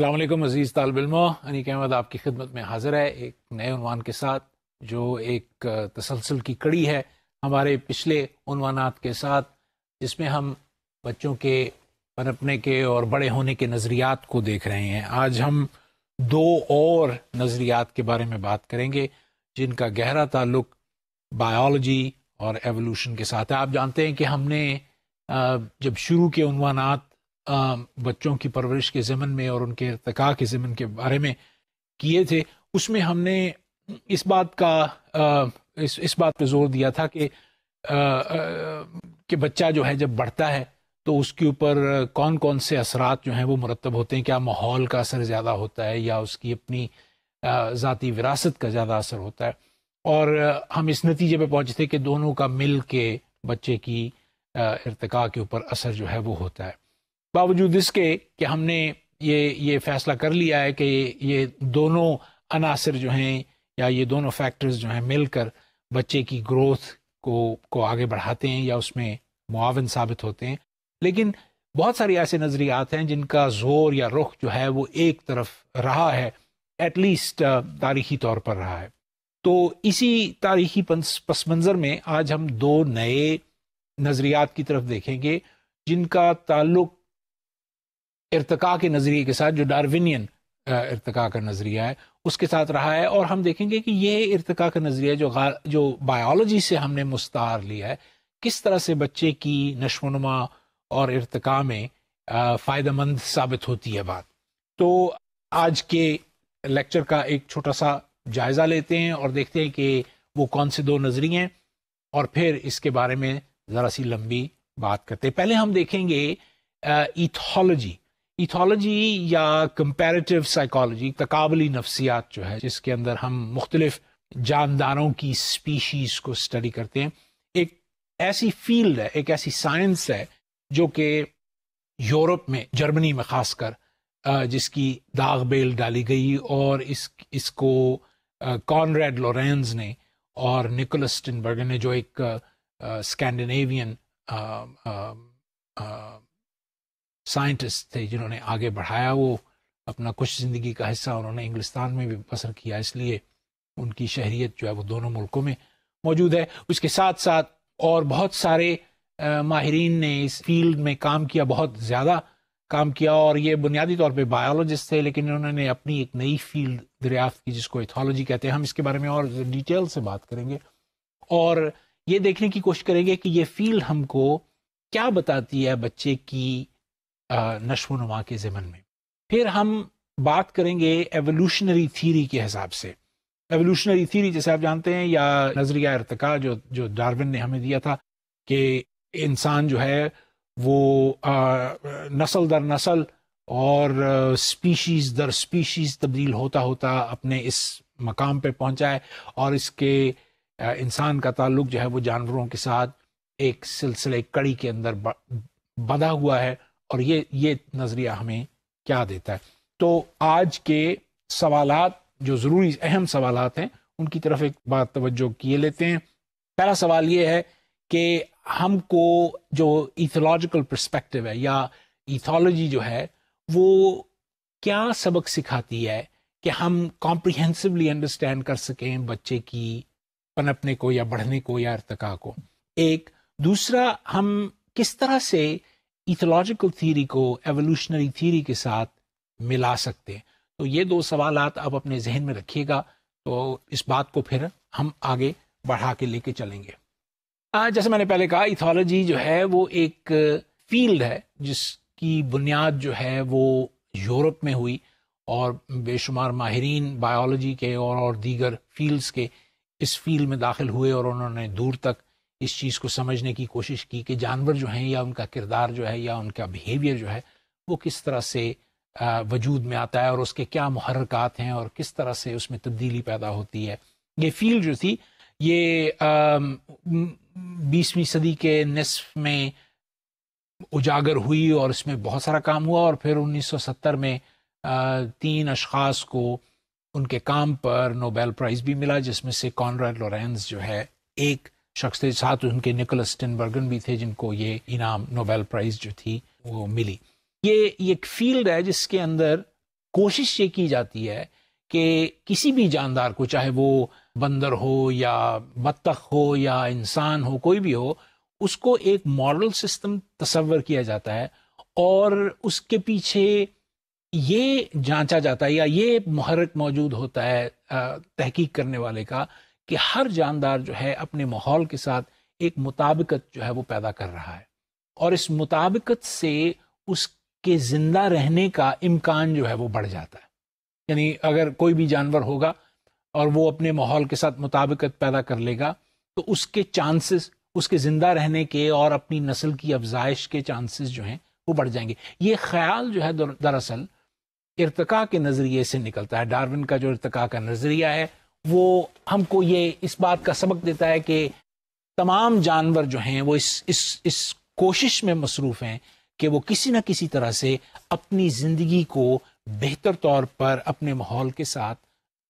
अस्सलाम अज़ीज़ तालब अनिक अहमद आपकी खिदमत में हाज़िर है एक नए उनवान के साथ जो एक तसलसल की कड़ी है हमारे पिछले उनवानात के साथ जिसमें हम बच्चों के पनपने के और बड़े होने के नज़रियात को देख रहे हैं आज हम दो और नज़रियात के बारे में बात करेंगे जिनका गहरा ताल्लुक बायोलॉजी और एवोल्यूशन के साथ है आप जानते हैं कि हमने जब शुरू के उनवानात बच्चों की परवरिश के ज़मन में और उनके इरतका के ज़मन के बारे में किए थे उसमें हमने इस बात का आ, इस इस बात पे जोर दिया था कि आ, आ, कि बच्चा जो है जब बढ़ता है तो उसके ऊपर कौन कौन से असरात जो हैं वो मुरतब होते हैं क्या माहौल का असर ज़्यादा होता है या उसकी अपनी ज़ाती विरासत का ज़्यादा असर होता है और हम इस नतीजे पे पहुँचे थे कि दोनों का मिल के बच्चे की इरतका के ऊपर असर जो है वो होता है बावजूद इसके कि हमने ये ये फैसला कर लिया है कि ये दोनों अनासर जो हैं या ये दोनों फैक्टर्स जो हैं मिलकर बच्चे की ग्रोथ को को आगे बढ़ाते हैं या उसमें मुआवन साबित होते हैं लेकिन बहुत सारी ऐसे नज़रियात हैं जिनका जोर या रुख जो है वो एक तरफ रहा है एटलीस्ट तारीखी तौर पर रहा है तो इसी तारीखी पस मंज़र में आज हम दो नए नज़रियात की तरफ देखेंगे जिनका ताल्लुक इरतका के नज़रिए के साथ जो डारवनियन इरतका का नज़रिया है उसके साथ रहा है और हम देखेंगे कि ये इरतका का नज़रिया जो जो बायोलॉजी से हमने मुस्तार लिया है किस तरह से बच्चे की नशोनुमा और इरतका में फ़ायदेमंद साबित होती है बात तो आज के लेक्चर का एक छोटा सा जायज़ा लेते हैं और देखते हैं कि वो कौन से दो नज़रिए हैं और फिर इसके बारे में ज़रा सी लंबी बात करते हैं पहले हम देखेंगे ईथोलॉजी इथोलॉजी या कंपेरेटिव साइकोलॉजी तकाबली नफ्सियात जो है जिसके अंदर हम मुख्तलिफ जानदारों की स्पीशीज़ को स्टडी करते हैं एक ऐसी फील्ड है एक ऐसी साइंस है जो कि यूरोप में जर्मनी में खासकर जिसकी दाग बेल डाली गई और इस इसको कॉनरेड लोरेंज ने और निकोलस टिनबर्गर ने जो एक स्कैंडिनेवियन साइंटिस्ट थे जिन्होंने आगे बढ़ाया वो अपना कुछ ज़िंदगी का हिस्सा उन्होंने इंग्लिस्तान में भी बसर किया इसलिए उनकी शहरीत जो है वो दोनों मुल्कों में मौजूद है उसके साथ साथ और बहुत सारे माहरीन ने इस फील्ड में काम किया बहुत ज़्यादा काम किया और ये बुनियादी तौर पे बायोलॉजिस्ट थे लेकिन उन्होंने अपनी एक नई फील्ड दरियाफ्त की जिसको इथोलॉजी कहते हैं हम इसके बारे में और डिटेल से बात करेंगे और ये देखने की कोशिश करेंगे कि ये फील्ड हमको क्या बताती है बच्चे की नशो नुमा के ज़मन में फिर हम बात करेंगे एवोल्यूशनरी थीरी के हिसाब से एवोल्यूशनरी थीरी जैसे आप जानते हैं या नजरिया अरतका जो जो डारविन ने हमें दिया था कि इंसान जो है वो नस्ल दर नस्ल और स्पीशीज़ दर स्पीशीज़ तब्दील होता होता अपने इस मकाम पर पहुंचा है और इसके इंसान का ताल्लुक जो है वो जानवरों के साथ एक सिलसिले कड़ी के अंदर बंधा हुआ है और ये ये नज़रिया हमें क्या देता है तो आज के सवालात जो ज़रूरी अहम सवालात हैं उनकी तरफ एक बात तवज्जो किए लेते हैं पहला सवाल ये है कि हमको जो इथोलॉजिकल परस्पेक्टिव है या इथोलॉजी जो है वो क्या सबक सिखाती है कि हम कॉम्प्रिहेंसिवली अंडरस्टैंड कर सकें बच्चे की पनपने को या बढ़ने को या इरतका को एक दूसरा हम किस तरह से इथोलॉजिकल थ्योरी को एवोल्यूशनरी थ्योरी के साथ मिला सकते हैं तो ये दो सवाल आप अपने जहन में रखिएगा तो इस बात को फिर हम आगे बढ़ा के लेके चलेंगे जैसे मैंने पहले कहा इथोलॉजी जो है वो एक फील्ड है जिसकी बुनियाद जो है वो यूरोप में हुई और बेशुमार माहरीन बायोलॉजी के और, और दीगर फील्ड्स के इस फील्ड में दाखिल हुए और उन्होंने दूर तक इस चीज़ को समझने की कोशिश की कि जानवर जो हैं या उनका किरदार जो है या उनका बिहेवियर जो है वो किस तरह से वजूद में आता है और उसके क्या महरक़ात हैं और किस तरह से उसमें तब्दीली पैदा होती है ये फील जो थी ये बीसवीं सदी के नसफ में उजागर हुई और इसमें बहुत सारा काम हुआ और फिर 1970 में तीन अशास को उनके काम पर नोबेल प्राइज़ भी मिला जिसमें से कॉनराड लॉरेंस जो है एक शख्स थे साथ उनके निकोलस टिनबर्गन भी थे जिनको ये इनाम नोबेल प्राइज़ जो थी वो मिली ये एक फील्ड है जिसके अंदर कोशिश ये की जाती है कि किसी भी जानदार को चाहे वो बंदर हो या बत्तख हो या इंसान हो कोई भी हो उसको एक मॉडल सिस्टम तस्वर किया जाता है और उसके पीछे ये जांचा जाता है या ये महरक मौजूद होता है तहकीक करने वाले का कि हर जानदार जो है अपने माहौल के साथ एक मुताबिकत जो है वो पैदा कर रहा है और इस मुताबिकत से उसके जिंदा रहने का इम्कान जो है वो बढ़ जाता है यानी अगर कोई भी जानवर होगा और वो अपने माहौल के साथ मुताबिकत पैदा कर लेगा तो उसके चांसेस उसके ज़िंदा रहने के और अपनी नस्ल की अफजाइश के चांसेस जो हैं वो बढ़ जाएंगे ये ख्याल जो है दरअसल इरतका के नज़रिए से निकलता है डार्विन का जो इरतका का नज़रिया है वो हमको ये इस बात का सबक देता है कि तमाम जानवर जो हैं वो इस इस इस कोशिश में मसरूफ़ हैं कि वो किसी न किसी तरह से अपनी ज़िंदगी को बेहतर तौर पर अपने माहौल के साथ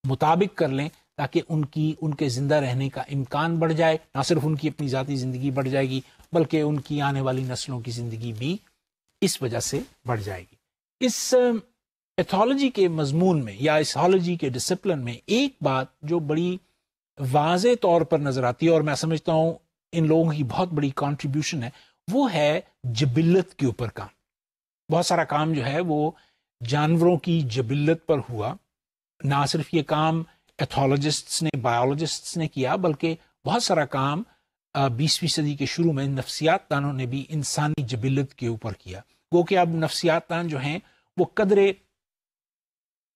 मुताबिक कर लें ताकि उनकी उनके ज़िंदा रहने का इम्कान बढ़ जाए ना सिर्फ उनकी अपनी ज़ाती ज़िंदगी बढ़ जाएगी बल्कि उनकी आने वाली नस्लों की ज़िंदगी भी इस वजह से बढ़ जाएगी इस एथोलॉजी के मजमून में या इसोलॉजी के डिसिप्लिन में एक बात जो बड़ी वाज तौर पर नजर आती है और मैं समझता हूँ इन लोगों की बहुत बड़ी कॉन्ट्रीब्यूशन है वो है जबिलत के ऊपर काम बहुत सारा काम जो है वो जानवरों की जबिलत पर हुआ ना सिर्फ ये काम एथोलॉजिस्ट्स ने बायोलॉजिस्ट्स ने किया बल्कि बहुत सारा काम बीसवीं सदी के शुरू में नफसियात दानों ने भी इंसानी जबिलत के ऊपर किया गो कि अब नफसियात दान जो हैं वो कदरे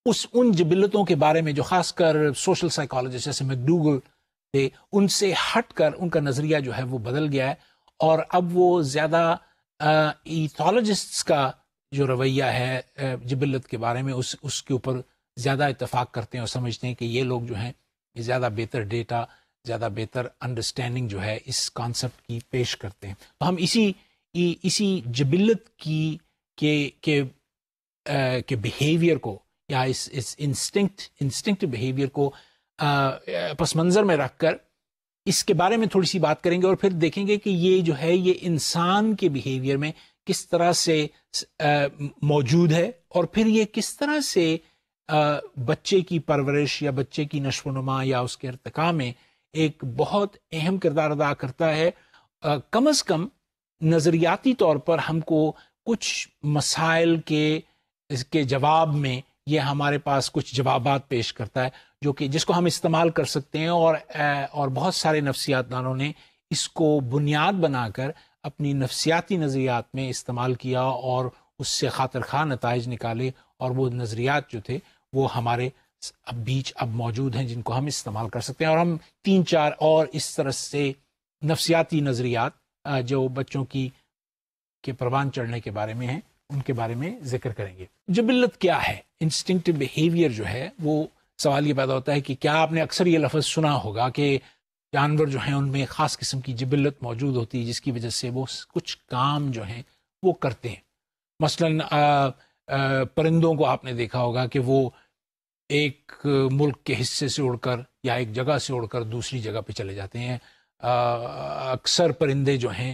उस उन जबिलतों के बारे में जो खासकर सोशल साइकोलॉजिस्ट जैसे मैकडूगल थे उनसे हट कर उनका नज़रिया जो है वो बदल गया है और अब वो ज़्यादा इथोलॉजिस्ट का जो रवैया है जबिलत के बारे में उस उसके ऊपर ज़्यादा इतफाक़ करते हैं और समझते हैं कि ये लोग जो हैं ज़्यादा बेहतर डेटा ज़्यादा बेहतर अंडरस्टैंडिंग जो है इस कॉन्सेप्ट की पेश करते हैं तो हम इसी इसी जबिलत की के, के बिहेवियर को या इस इस इंस्टिंक्ट इंस्टिंक्टिव बिहेवियर को पस मंज़र में रख कर इसके बारे में थोड़ी सी बात करेंगे और फिर देखेंगे कि ये जो है ये इंसान के बिहेवियर में किस तरह से मौजूद है और फिर ये किस तरह से बच्चे की परवरिश या बच्चे की नशोनुमा या उसके अरतका में एक बहुत अहम किरदार अदा करता है कम अज़ कम नज़रियाती तौर पर हमको कुछ मसाइल के इसके जवाब में ये हमारे पास कुछ जवाब पेश करता है जो कि जिसको हम इस्तेमाल कर सकते हैं और और बहुत सारे नफसियातदानों ने इसको बुनियाद बनाकर अपनी नफसियाती नज़रियात में इस्तेमाल किया और उससे खातर खा नतज निकाले और वो नज़रियात जो थे वो हमारे अब बीच अब मौजूद हैं जिनको हम इस्तेमाल कर सकते हैं और हम तीन चार और इस तरह से नफसियाती नज़रियात जो बच्चों की के परवान चढ़ने के बारे में हैं उनके बारे में जिक्र करेंगे जबिल्लत क्या है इंस्टिंक्टिव बिहेवियर जो है वो सवाल ये पैदा होता है कि क्या आपने अक्सर ये लफ्ज़ सुना होगा कि जानवर जो हैं उनमें ख़ास किस्म की जबिलत मौजूद होती है जिसकी वजह से वो कुछ काम जो हैं वो करते हैं मसलन आ, आ, परिंदों को आपने देखा होगा कि वो एक मुल्क के हिस्से से उड़कर या एक जगह से उड़कर दूसरी जगह पे चले जाते हैं अक्सर परिंदे जो हैं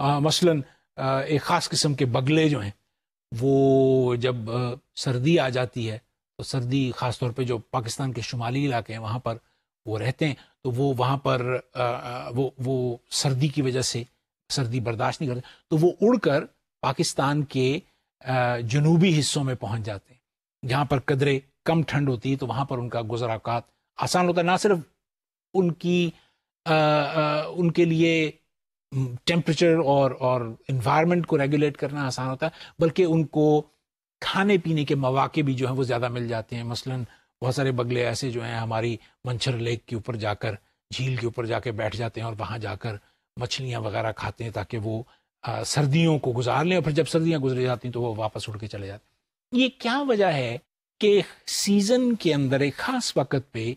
आ, मसलन आ, एक ख़ास किस्म के बगले जो हैं वो जब सर्दी आ जाती है तो सर्दी ख़ास तौर पे जो पाकिस्तान के शुमाली इलाके हैं वहाँ पर वो रहते हैं तो वो वहाँ पर वो वो सर्दी की वजह से सर्दी बर्दाश्त नहीं करते तो वो उड़कर पाकिस्तान के जनूबी हिस्सों में पहुँच जाते हैं जहाँ पर कदरे कम ठंड होती है तो वहाँ पर उनका गुजराकात आसान होता है ना सिर्फ उनकी आ, आ, उनके लिए टेम्परेचर और और इन्वायरमेंट को रेगुलेट करना आसान होता है बल्कि उनको खाने पीने के मौाक़े भी जो हैं वो ज़्यादा मिल जाते हैं मसलन बहुत सारे बगले ऐसे जो हैं हमारी मंछर लेक के ऊपर जाकर झील के ऊपर जाके बैठ जाते हैं और वहाँ जाकर मछलियाँ वगैरह खाते हैं ताकि वो आ, सर्दियों को गुजार लें और फिर जब सर्दियाँ गुजर जाती हैं तो वो वापस उड़ के चले जाते हैं ये क्या वजह है कि सीज़न के अंदर एक ख़ास वक्त पे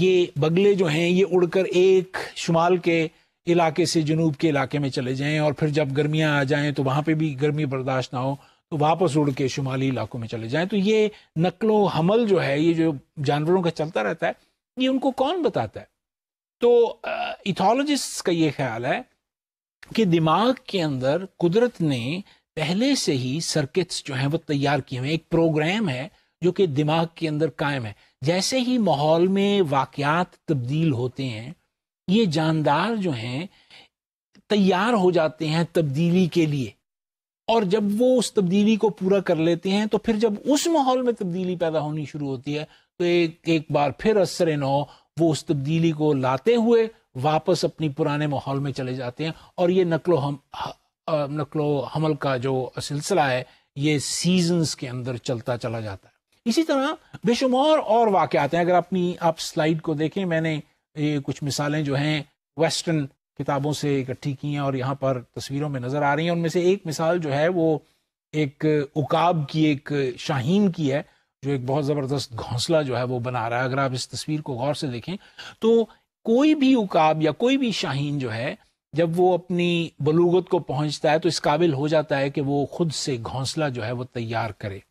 ये बगले जो हैं ये उड़कर एक शुमाल के इलाके से जनूब के इलाके में चले जाएं और फिर जब गर्मियाँ आ जाएं तो वहाँ पे भी गर्मी बर्दाश्त ना हो तो वापस उड़ के शुमाली इलाकों में चले जाएं तो ये नकलो हमल जो है ये जो जानवरों का चलता रहता है ये उनको कौन बताता है तो इथोलॉजिस्ट का ये ख्याल है कि दिमाग के अंदर कुदरत ने पहले से ही सर्किट्स जो हैं वो तैयार किए हुए हैं एक प्रोग्राम है जो कि दिमाग के अंदर कायम है जैसे ही माहौल में वाकयात तब्दील होते हैं ये जानदार जो हैं तैयार हो जाते हैं तब्दीली के लिए और जब वो उस तब्दीली को पूरा कर लेते हैं तो फिर जब उस माहौल में तब्दीली पैदा होनी शुरू होती है तो एक एक बार फिर असर नौ वो उस तब्दीली को लाते हुए वापस अपनी पुराने माहौल में चले जाते हैं और ये नकलो हम नकलो हमल का जो सिलसिला है ये सीजन्स के अंदर चलता चला जाता है इसी तरह बेशुमार और वाक़ हैं अगर अपनी आप स्लाइड को देखें मैंने ये कुछ मिसालें जो हैं वेस्टर्न किताबों से इकट्ठी की हैं और यहाँ पर तस्वीरों में नज़र आ रही हैं उनमें से एक मिसाल जो है वो एक उकाब की एक शाहीन की है जो एक बहुत ज़बरदस्त घोंसला जो है वो बना रहा है अगर आप इस तस्वीर को गौर से देखें तो कोई भी उकाब या कोई भी शाहीन जो है जब वो अपनी बलूगत को पहुंचता है तो इस काबिल हो जाता है कि वो खुद से घोंसला जो है वो तैयार करे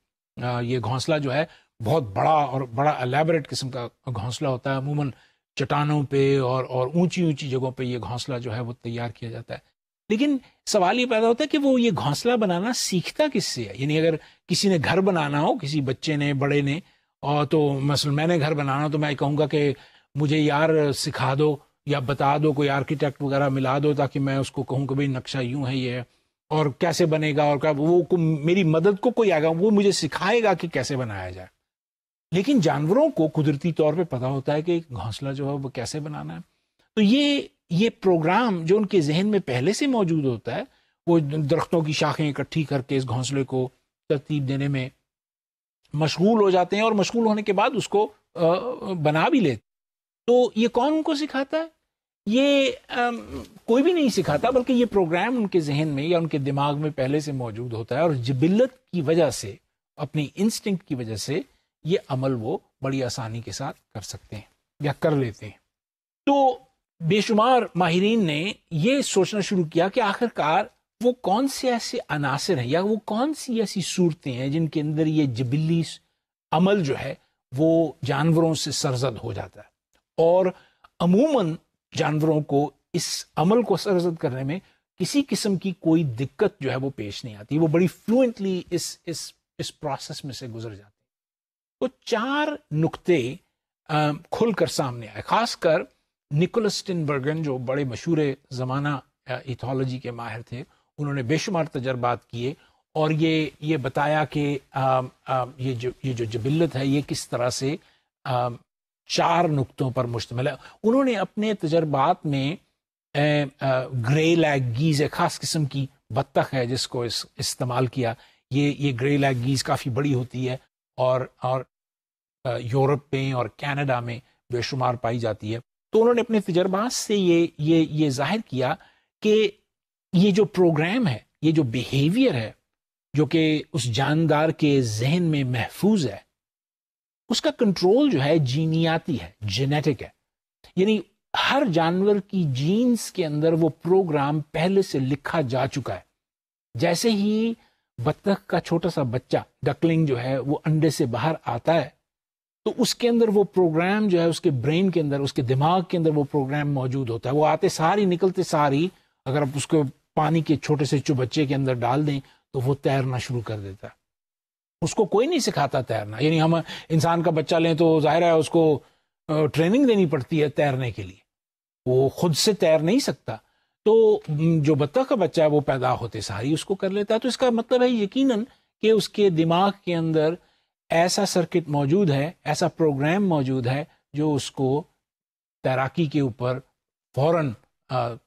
ये घोंसला जो है बहुत बड़ा और बड़ा अलेबरेट किस्म का घोंसला होता है अमूमन चट्टानों पे और और ऊंची ऊंची जगहों पे ये घोंसला जो है वो तैयार किया जाता है लेकिन सवाल ये पैदा होता है कि वो ये घोंसला बनाना सीखता किससे है यानी अगर किसी ने घर बनाना हो किसी बच्चे ने बड़े ने और तो मसल मैंने घर बनाना हो तो मैं कहूँगा कि मुझे यार सिखा दो या बता दो कोई आर्किटेक्ट वगैरह मिला दो ताकि मैं उसको कहूँ कि भाई नक्शा यूँ है ये और कैसे बनेगा और क्या वो मेरी मदद को कोई आएगा वो मुझे सिखाएगा कि कैसे बनाया जाए लेकिन जानवरों को कुदरती तौर पे पता होता है कि घोंसला जो है वो कैसे बनाना है तो ये ये प्रोग्राम जो उनके जहन में पहले से मौजूद होता है वो दरख्तों की शाखें इकट्ठी करके इस घोंसले को तरतीब देने में मशगूल हो जाते हैं और मशगूल होने के बाद उसको बना भी लेते तो ये कौन उनको सिखाता है ये आ, कोई भी नहीं सिखाता बल्कि ये प्रोग्राम उनके जहन में या उनके दिमाग में पहले से मौजूद होता है और जबिलत की वजह से अपनी इंस्टिंक्ट की वजह से ये अमल वो बड़ी आसानी के साथ कर सकते हैं या कर लेते हैं तो बेशुमार माहरीन ने यह सोचना शुरू किया कि आखिरकार वो कौन से ऐसे अनासर हैं या वो कौन सी ऐसी सूरतें हैं जिनके अंदर ये जबिली अमल जो है वो जानवरों से सरजद हो जाता है और अमूमन जानवरों को इस अमल को सरजद करने में किसी किस्म की कोई दिक्कत जो है वो पेश नहीं आती वो बड़ी फ्लुएंटली इस इस इस प्रोसेस में से गुजर जाती तो चार नुक्ते खुलकर सामने आए खासकर निकोलस टिनबर्गन जो बड़े मशहूर ज़माना इथोलॉजी के माहिर थे उन्होंने बेशुमार तजर्बात किए और ये ये बताया कि ये जो ये जो जबिलत है ये किस तरह से आ, चार नुकतों पर मुश्तमल है उन्होंने अपने तजर्बात में ए, आ, ग्रे लैगीज एक ख़ास किस्म की बत्तख है जिसको इस इस्तेमाल किया ये ये ग्रे गीज़ काफ़ी बड़ी होती है और और यूरोप में और कनाडा में बेशुमार पाई जाती है तो उन्होंने अपने तजर्बा से ये ये ये जाहिर किया कि ये जो प्रोग्राम है ये जो बिहेवियर है जो कि उस जानदार के जहन में महफूज है उसका कंट्रोल जो है जीनियाती है जेनेटिक है यानी हर जानवर की जीन्स के अंदर वो प्रोग्राम पहले से लिखा जा चुका है जैसे ही बत्तख का छोटा सा बच्चा डकलिंग जो है वो अंडे से बाहर आता है तो उसके अंदर वो प्रोग्राम जो है उसके ब्रेन के अंदर उसके दिमाग के अंदर वो प्रोग्राम मौजूद होता है वो आते सारी निकलते सारी अगर आप उसको पानी के छोटे से चुबच्चे के अंदर डाल दें तो वो तैरना शुरू कर देता उसको कोई नहीं सिखाता तैरना यानी हम इंसान का बच्चा लें तो जाहिर है उसको ट्रेनिंग देनी पड़ती है तैरने के लिए वो खुद से तैर नहीं सकता तो जो बत्तख का बच्चा है वो पैदा होते सारी उसको कर लेता है तो इसका मतलब है यकीन कि उसके दिमाग के अंदर ऐसा सर्किट मौजूद है ऐसा प्रोग्राम मौजूद है जो उसको तैराकी के ऊपर फौरन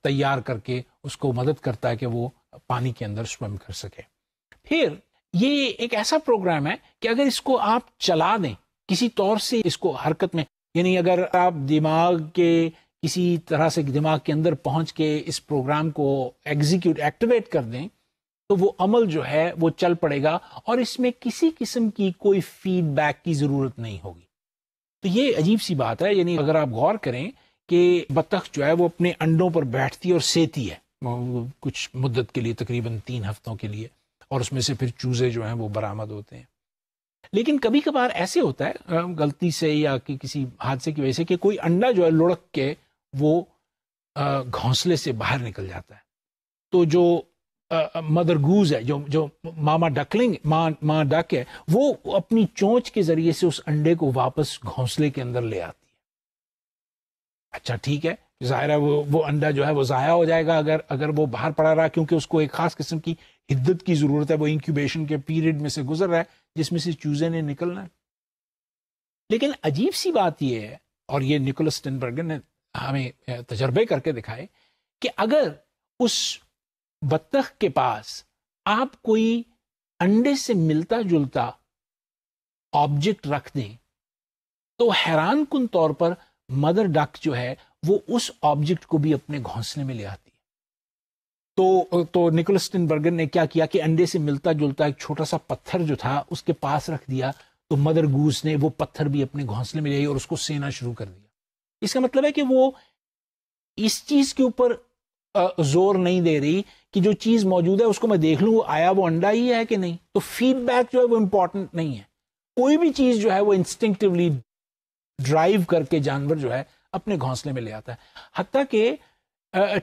तैयार करके उसको मदद करता है कि वो पानी के अंदर स्वयं कर सके फिर ये एक ऐसा प्रोग्राम है कि अगर इसको आप चला दें किसी तौर से इसको हरकत में यानी अगर आप दिमाग के किसी तरह से दिमाग के अंदर पहुंच के इस प्रोग्राम को एग्जीक्यूट एक्टिवेट कर दें तो वो अमल जो है वो चल पड़ेगा और इसमें किसी किस्म की कोई फीडबैक की ज़रूरत नहीं होगी तो ये अजीब सी बात है यानी अगर आप गौर करें कि बतख जो है वो अपने अंडों पर बैठती है और सेती है कुछ मुद्दत के लिए तकरीबन तीन हफ्तों के लिए और उसमें से फिर चूज़े जो हैं वो बरामद होते हैं लेकिन कभी कभार ऐसे होता है गलती से या कि किसी हादसे की वजह से कि कोई अंडा जो है लुढ़क के वो घोंसले से बाहर निकल जाता है तो जो मदर गूज है जो जो मामा डकलिंग माँ माँ डक है वो अपनी चोंच के जरिए से उस अंडे को वापस घोंसले के अंदर ले आती है अच्छा ठीक है ज़ाहिर है वो वो अंडा जो है वो ज़ाया हो जाएगा अगर अगर वो बाहर पड़ा रहा क्योंकि उसको एक ख़ास किस्म की हिद्दत की ज़रूरत है वो इंक्यूबेशन के पीरियड में से गुजर रहा है जिसमें से चूजे ने निकलना है लेकिन अजीब सी बात यह है और ये निकोलस टेनबर्गन ने हमें तजर्बे करके दिखाए कि अगर उस बत्तख के पास आप कोई अंडे से मिलता जुलता ऑब्जेक्ट रख दें तो हैरान कन तौर पर मदर डक जो है वो उस ऑब्जेक्ट को भी अपने घोंसले में ले आती तो तो निकोलस बर्गन ने क्या किया कि अंडे से मिलता जुलता एक छोटा सा पत्थर जो था उसके पास रख दिया तो मदर गूस ने वो पत्थर भी अपने घोंसले में ले और उसको सेना शुरू कर दी इसका मतलब है कि वो इस चीज के ऊपर जोर नहीं दे रही कि जो चीज मौजूद है उसको मैं देख लू आया वो अंडा ही है कि नहीं तो फीडबैक जो है वो इंपॉर्टेंट नहीं है कोई भी चीज जो है वो इंस्टिंक्टिवली ड्राइव करके जानवर जो है अपने घोंसले में ले आता है हत्या के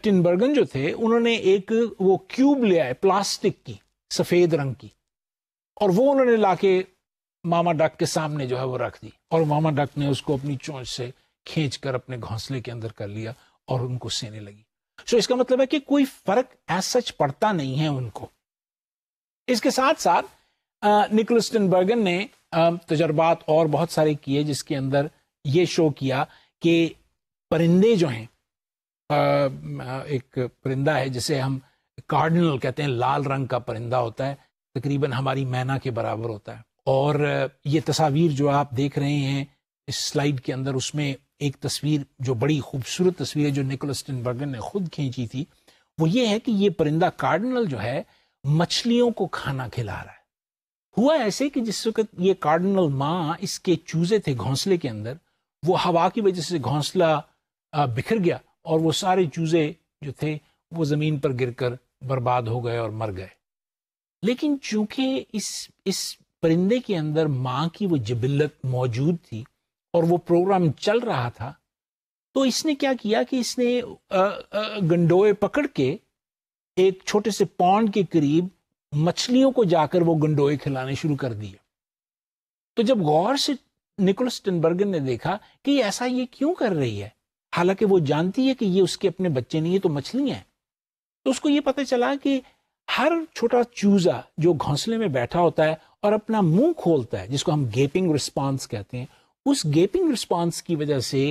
टिनबर्गन जो थे उन्होंने एक वो क्यूब ले आए प्लास्टिक की सफेद रंग की और वो उन्होंने लाके मामा डक के सामने जो है वो रख दी और मामा डक ने उसको अपनी चोंच से खींच कर अपने घोंसले के अंदर कर लिया और उनको सेने लगी सो इसका मतलब है कि कोई फर्क एज सच पड़ता नहीं है उनको इसके साथ साथ निकोलस्टन बर्गन ने तजर्बात और बहुत सारे किए जिसके अंदर ये शो किया कि परिंदे जो हैं एक परिंदा है जिसे हम कार्डिनल कहते हैं लाल रंग का परिंदा होता है तकरीबन हमारी मैना के बराबर होता है और ये तस्वीर जो आप देख रहे हैं इस स्लाइड के अंदर उसमें एक तस्वीर जो बड़ी खूबसूरत तस्वीर है जो निकोलस टिनबर्गन ने खुद खींची थी वो ये है कि ये परिंदा कार्डिनल जो है मछलियों को खाना खिला रहा है हुआ ऐसे कि जिस वक्त ये कार्डिनल माँ इसके चूजे थे घोंसले के अंदर वो हवा की वजह से घोंसला बिखर गया और वो सारे चूजे जो थे वो ज़मीन पर गिरकर बर्बाद हो गए और मर गए लेकिन चूंकि इस इस परिंदे के अंदर माँ की वो जबिलत मौजूद थी और वो प्रोग्राम चल रहा था तो इसने क्या किया कि इसने गंडोए पकड़ के एक छोटे से पौंड के करीब मछलियों को जाकर वो गंडोए खिलाने शुरू कर दिए तो जब गौर से निकोलस टनबर्गन ने देखा कि ऐसा ये क्यों कर रही है हालांकि वो जानती है कि ये उसके अपने बच्चे नहीं है तो मछलियां हैं तो उसको ये पता चला कि हर छोटा चूजा जो घोंसले में बैठा होता है और अपना मुंह खोलता है जिसको हम गेपिंग रिस्पॉन्स कहते हैं उस गेपिंग रिस्पॉन्स की वजह से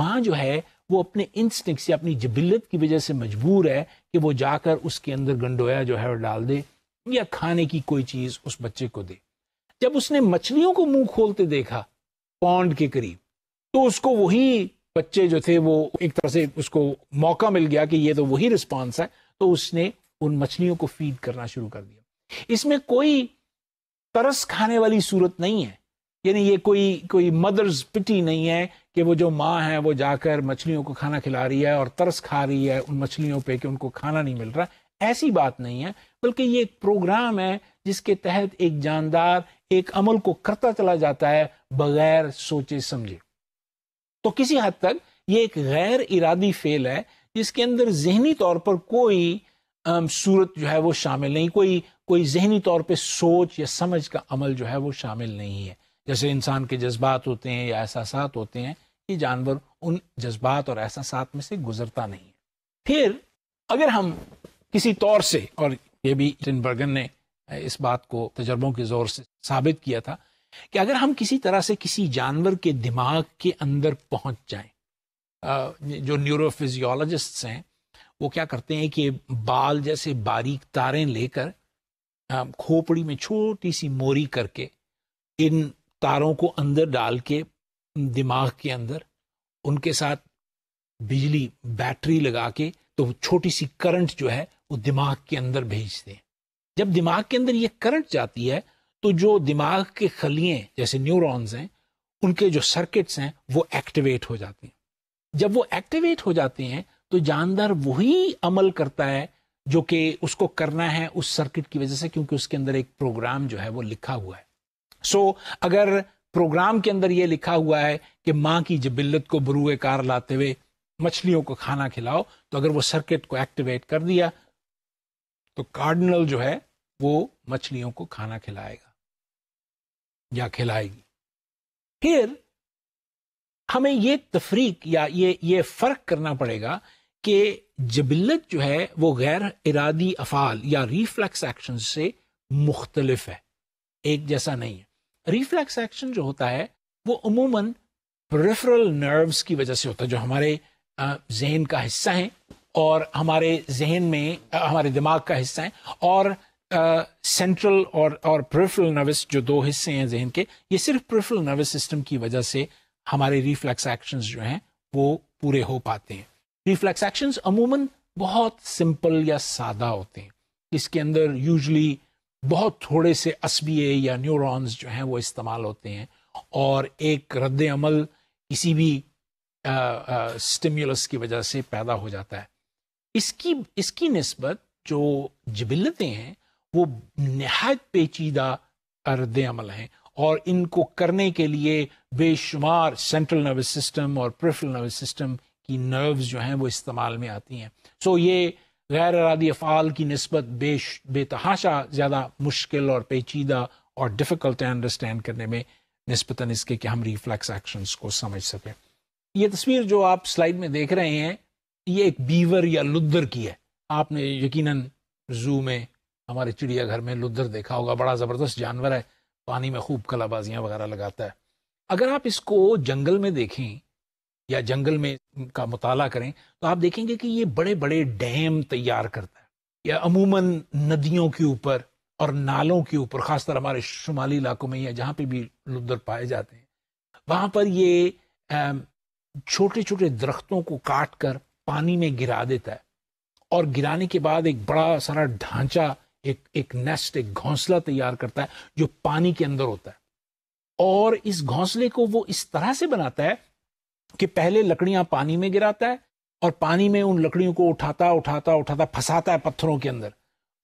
माँ जो है वो अपने इंस्टिंग या अपनी जबिलत की वजह से मजबूर है कि वो जाकर उसके अंदर गंडोया जो है वो डाल दे या खाने की कोई चीज उस बच्चे को दे जब उसने मछलियों को मुंह खोलते देखा पौंड के करीब तो उसको वही बच्चे जो थे वो एक तरह से उसको मौका मिल गया कि ये तो वही रिस्पॉन्स है तो उसने उन मछलियों को फीड करना शुरू कर दिया इसमें कोई तरस खाने वाली सूरत नहीं है यानी ये कोई कोई मदर्स पिटी नहीं है कि वो जो माँ है वो जाकर मछलियों को खाना खिला रही है और तरस खा रही है उन मछलियों पे कि उनको खाना नहीं मिल रहा ऐसी बात नहीं है बल्कि ये एक प्रोग्राम है जिसके तहत एक जानदार एक अमल को करता चला जाता है बगैर सोचे समझे तो किसी हद तक ये एक गैर इरादी फेल है जिसके अंदर जहनी तौर पर कोई आम, सूरत जो है वो शामिल नहीं कोई कोई जहनी तौर पर सोच या समझ का अमल जो है वो शामिल नहीं है जैसे इंसान के जज्बात होते हैं या एहसास होते हैं ये जानवर उन जज्बात और एहसास में से गुजरता नहीं है फिर अगर हम किसी तौर से और ये भी इटनबर्गन ने इस बात को तजर्बों के जोर से साबित किया था कि अगर हम किसी तरह से किसी जानवर के दिमाग के अंदर पहुंच जाए जो न्यूरोफिजियोलॉजिस्ट्स हैं वो क्या करते हैं कि बाल जैसे बारीक तारें लेकर खोपड़ी में छोटी सी मोरी करके इन तारों को अंदर डाल के दिमाग के अंदर उनके साथ बिजली बैटरी लगा के तो छोटी सी करंट जो है वो दिमाग के अंदर भेजते हैं जब दिमाग के अंदर ये करंट जाती है तो जो दिमाग के खलिए जैसे न्यूरॉन्स हैं उनके जो सर्किट्स हैं वो एक्टिवेट हो जाते हैं जब वो एक्टिवेट हो जाते हैं तो जानदार वही अमल करता है जो कि उसको करना है उस सर्किट की वजह से क्योंकि उसके अंदर एक प्रोग्राम जो है वो लिखा हुआ है सो अगर प्रोग्राम के अंदर यह लिखा हुआ है कि मां की जबिलत को बरूए कार लाते हुए मछलियों को खाना खिलाओ तो अगर वो सर्किट को एक्टिवेट कर दिया तो कार्डिनल जो है वो मछलियों को खाना खिलाएगा या खिलाएगी फिर हमें ये तफरीक या ये ये फर्क करना पड़ेगा कि जबिलत जो है वो गैर इरादी अफाल या रिफ्लेक्स एक्शन से मुख्तलफ है एक जैसा नहीं है रिफ्लैक्स एक्शन जो होता है वो अमूमन पेरिफेरल नर्व्स की वजह से होता है जो हमारे जहन का हिस्सा हैं और हमारे जहन में हमारे दिमाग का हिस्सा हैं और सेंट्रल और और प्रेफरल नर्वस जो दो हिस्से हैं जहन के ये सिर्फ प्रेफरल नर्वस सिस्टम की वजह से हमारे रिफ्लेक्स एक्शन जो हैं वो पूरे हो पाते हैं रिफ्लेक्स एक्शन अमूमन बहुत सिंपल या सादा होते हैं इसके अंदर यूजली बहुत थोड़े से असबिए या न्यूरॉन्स जो हैं वो इस्तेमाल होते हैं और एक रद्द अमल किसी भी स्टिमुलस की वजह से पैदा हो जाता है इसकी इसकी नस्बत जो जबिलतें हैं वो नहायत पेचीदा रद्द अमल हैं और इनको करने के लिए बेशुमार सेंट्रल नर्वस सिस्टम और प्रिफरल नर्वस सिस्टम की नर्व्स जो हैं वो इस्तेमाल में आती हैं सो ये गैर अरादी अफ़ाल की नस्बत बेश बेतहाशा ज़्यादा मुश्किल और पेचीदा और डिफ़िकल्ट अंडरस्टैंड करने में नस्बता इसके कि हम रिफ्लैक्स एक्शन को समझ सकें ये तस्वीर जो आप स्लाइड में देख रहे हैं ये एक बीवर या लुद्दर की है आपने यकीन जू में हमारे चिड़ियाघर में लुद्दर देखा होगा बड़ा ज़बरदस्त जानवर है पानी में खूब कलाबाजियाँ वगैरह लगाता है अगर आप इसको जंगल में देखें या जंगल में का मुताला करें तो आप देखेंगे कि ये बड़े बड़े डैम तैयार करता है या अमूमन नदियों के ऊपर और नालों के ऊपर खासकर हमारे शुमाली इलाकों में या जहाँ पर भी लुद्दर पाए जाते हैं वहाँ पर ये छोटे छोटे दरख्तों को काट कर पानी में गिरा देता है और गिराने के बाद एक बड़ा सारा ढांचा एक एक नेस्ट एक घोंसला तैयार करता है जो पानी के अंदर होता है और इस घोंसले को वो इस तरह से बनाता है कि पहले लकड़ियां पानी में गिराता है और पानी में उन लकड़ियों को उठाता उठाता उठाता फंसाता है पत्थरों के अंदर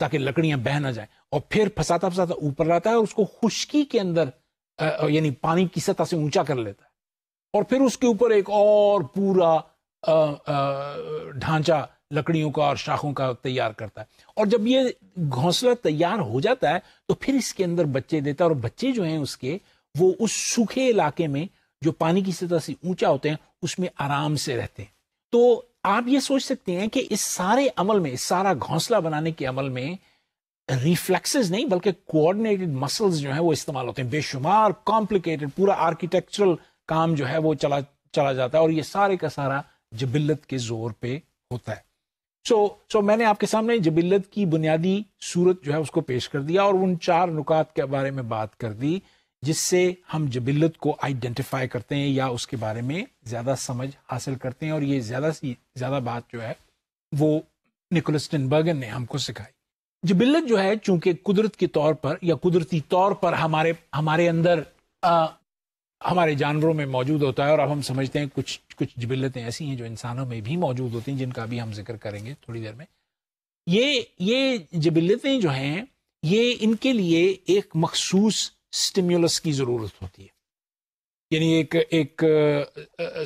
ताकि लकड़ियां बह ना जाए और फिर फंसाता फंसाता ऊपर लाता है और उसको खुश्की के अंदर यानी पानी की सतह से ऊंचा कर लेता है और फिर उसके ऊपर एक और पूरा ढांचा लकड़ियों का और शाखों का तैयार करता है और जब ये घोंसला तैयार हो जाता है तो फिर इसके अंदर बच्चे देता है और बच्चे जो हैं उसके वो उस सूखे इलाके में जो पानी की सतह से ऊंचा होते हैं उसमें आराम से रहते हैं तो आप ये सोच सकते हैं कि इस सारे अमल में सारा घोंसला बनाने के अमल में रिफ्लेक्सेस नहीं बल्कि कोऑर्डिनेटेड मसल्स जो है वो इस्तेमाल होते हैं बेशुमार कॉम्प्लिकेटेड पूरा आर्किटेक्चरल काम जो है वो चला चला जाता है और ये सारे का सारा जबिल्लत के जोर पे होता है सो so, सो so मैंने आपके सामने जबिल्लत की बुनियादी सूरत जो है उसको पेश कर दिया और उन चार नुकात के बारे में बात कर दी जिससे हम जबिलत को आइडेंटिफाई करते हैं या उसके बारे में ज़्यादा समझ हासिल करते हैं और ये ज़्यादा सी ज़्यादा बात जो है वो निकोलस टिनबर्गन ने हमको सिखाई जबिलत जो है चूंकि कुदरत के तौर पर या कुदरती तौर पर हमारे हमारे अंदर आ, हमारे जानवरों में मौजूद होता है और अब हम समझते हैं कुछ कुछ जबिलतें ऐसी हैं जो इंसानों में भी मौजूद होती हैं जिनका भी हम जिक्र करेंगे थोड़ी देर में ये ये जबिलतें जो हैं ये इनके लिए एक मखसूस स्टिम्यूलस की ज़रूरत होती है यानी एक एक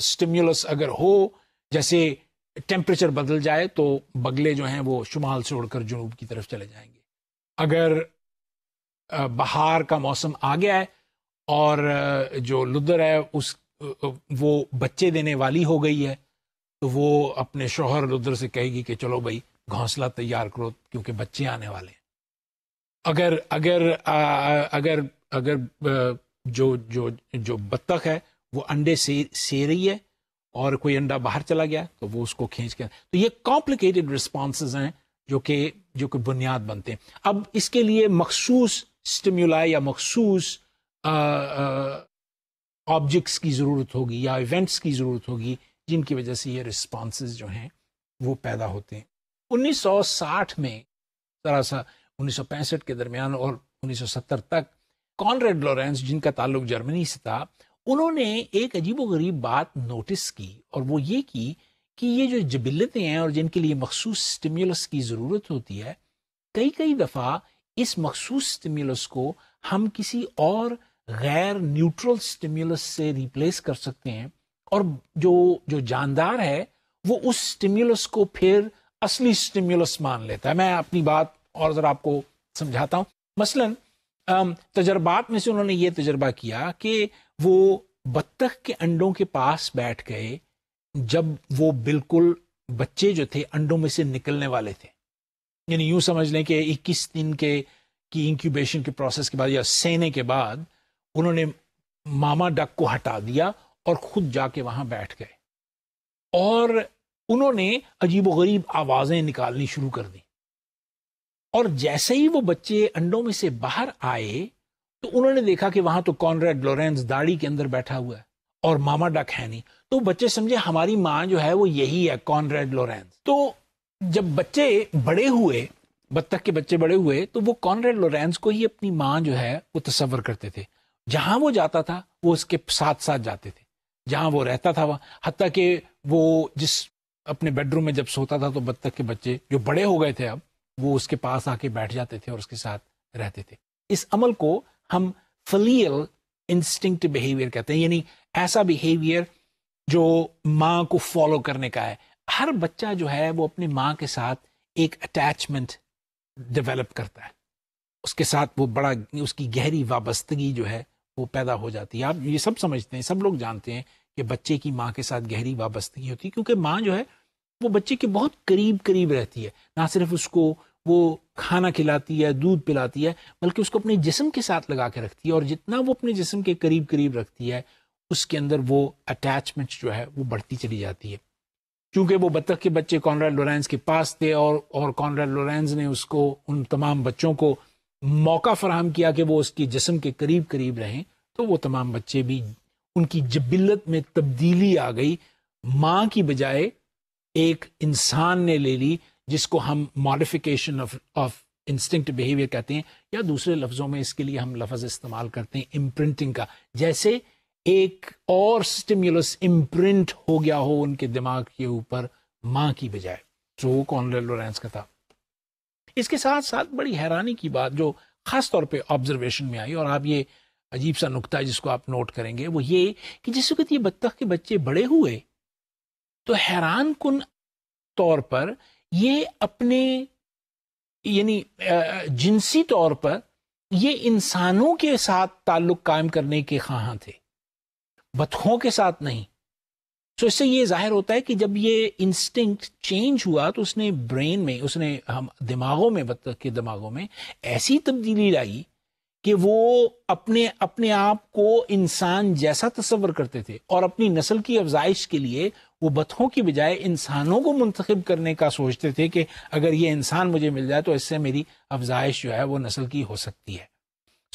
स्टिम्युलस अगर हो जैसे टेम्परेचर बदल जाए तो बगले जो हैं वो शुमाल से उड़कर जुनूब की तरफ चले जाएंगे अगर बहार का मौसम आ गया है और जो लुदर है उस वो बच्चे देने वाली हो गई है तो वो अपने शोहर लुदर से कहेगी कि चलो भाई घोंसला तैयार करो क्योंकि बच्चे आने वाले हैं अगर अगर आ, अगर अगर जो जो जो बत्तख है वो अंडे से से रही है और कोई अंडा बाहर चला गया तो वो उसको खींच के तो ये कॉम्प्लिकेटेड रिस्पॉन्स हैं जो कि जो कि बुनियाद बनते हैं अब इसके लिए मखसूस स्टिमुला या मखसूस ऑब्जेक्ट्स की ज़रूरत होगी या इवेंट्स की ज़रूरत होगी जिनकी वजह से ये रिस्पॉन्स जो हैं वो पैदा होते हैं 1960 में ज़रा सा 1965 के दरमियान और 1970 तक कॉनरेड लॉरेंस जिनका ताल्लुक जर्मनी से था उन्होंने एक गरीब बात नोटिस की और वो ये की कि ये जो जबिलतें हैं और जिनके लिए मखसूस स्टिम्युलस की ज़रूरत होती है कई कई दफ़ा इस मखसूस स्टिम्युलस को हम किसी और गैर न्यूट्रल स्टिम्युलस से रिप्लेस कर सकते हैं और जो जो जानदार है वो उस स्टिम्युलस को फिर असली स्टिम्युलस मान लेता है मैं अपनी बात और ज़रा आपको समझाता हूँ मसलन तजर्बात में से उन्होंने ये तजर्बा किया कि वो बत्तख के अंडों के पास बैठ गए जब वो बिल्कुल बच्चे जो थे अंडों में से निकलने वाले थे यानी यूं समझ लें कि 21 दिन के की इंक्यूबेशन के प्रोसेस के बाद या सेने के बाद उन्होंने मामा डक को हटा दिया और खुद जाके वहां बैठ गए और उन्होंने अजीब गरीब आवाजें निकालनी शुरू कर दी और जैसे ही वो बच्चे अंडों में से बाहर आए तो उन्होंने देखा कि वहां तो कॉनरेड लोरेंस दाढ़ी के अंदर बैठा हुआ है और मामा डक है नहीं तो बच्चे समझे हमारी माँ जो है वो यही है कॉनरेड लोरेंस तो जब बच्चे बड़े हुए बत्तख के बच्चे बड़े हुए तो वो कॉनरेड लोरेंस को ही अपनी माँ जो है वो तस्वर करते थे जहां वो जाता था वो उसके साथ साथ जाते थे जहां वो रहता था वहाँ हती कि वो जिस अपने बेडरूम में जब सोता था तो बत्तख के बच्चे जो बड़े हो गए थे अब वो उसके पास आके बैठ जाते थे और उसके साथ रहते थे इस अमल को हम फलियल इंस्टिंक्ट बिहेवियर कहते हैं यानी ऐसा बिहेवियर जो माँ को फॉलो करने का है हर बच्चा जो है वो अपनी माँ के साथ एक अटैचमेंट डेवलप करता है उसके साथ वो बड़ा उसकी गहरी वाबस्तगी जो है वो पैदा हो जाती है आप ये सब समझते हैं सब लोग जानते हैं कि बच्चे की माँ के साथ गहरी वाबस्तगी होती है क्योंकि माँ जो है वो बच्चे के बहुत करीब करीब रहती है ना सिर्फ उसको वो खाना खिलाती है दूध पिलाती है बल्कि उसको अपने जिसम के साथ लगा के रखती है और जितना वो अपने जिसम के करीब करीब रखती है उसके अंदर वो अटैचमेंट जो है वो बढ़ती चली जाती है क्योंकि वो बतख के बच्चे कॉनराड लोरेंस के पास थे और और कॉनराड लोरेंस ने उसको उन तमाम बच्चों को मौका फराहम किया कि वो उसके जिसम के करीब करीब रहें तो वो तमाम बच्चे भी उनकी जबिलत में तब्दीली आ गई माँ की बजाय एक इंसान ने ले ली जिसको हम modification of of instinct behaviour कहते हैं या दूसरे लफ्ज़ों में इसके लिए हम लफ्ज़ इस्तेमाल करते हैं इम्प्रिंटिंग का जैसे एक और स्टिमुलस इम्प्रिंट हो गया हो उनके दिमाग के ऊपर माँ की बजाय जो वो कॉनरेल लोरेंस का था इसके साथ साथ बड़ी हैरानी की बात जो खास तौर पे ऑब्जर्वेशन में आई और आप ये अजीब सा नुकता है जिसको आप नोट करेंगे वो ये कि जिस वक्त ये बत्तख के बच्चे बड़े हुए तो हैरान कन तौर पर ये अपने यानी जिनसी तौर पर ये इंसानों के साथ ताल्लुक कायम करने के खां थे बतखों के साथ नहीं सो इससे ये जाहिर होता है कि जब ये इंस्टिंक्ट चेंज हुआ तो उसने ब्रेन में उसने हम दिमागों में बतख के दिमागों में ऐसी तब्दीली लाई कि वो अपने अपने आप को इंसान जैसा तस्वर करते थे और अपनी नस्ल की अफजाइश के लिए वो बतों की बजाय इंसानों को मुंतखब करने का सोचते थे कि अगर ये इंसान मुझे मिल जाए तो इससे मेरी अफजाइश जो है वो नस्ल की हो सकती है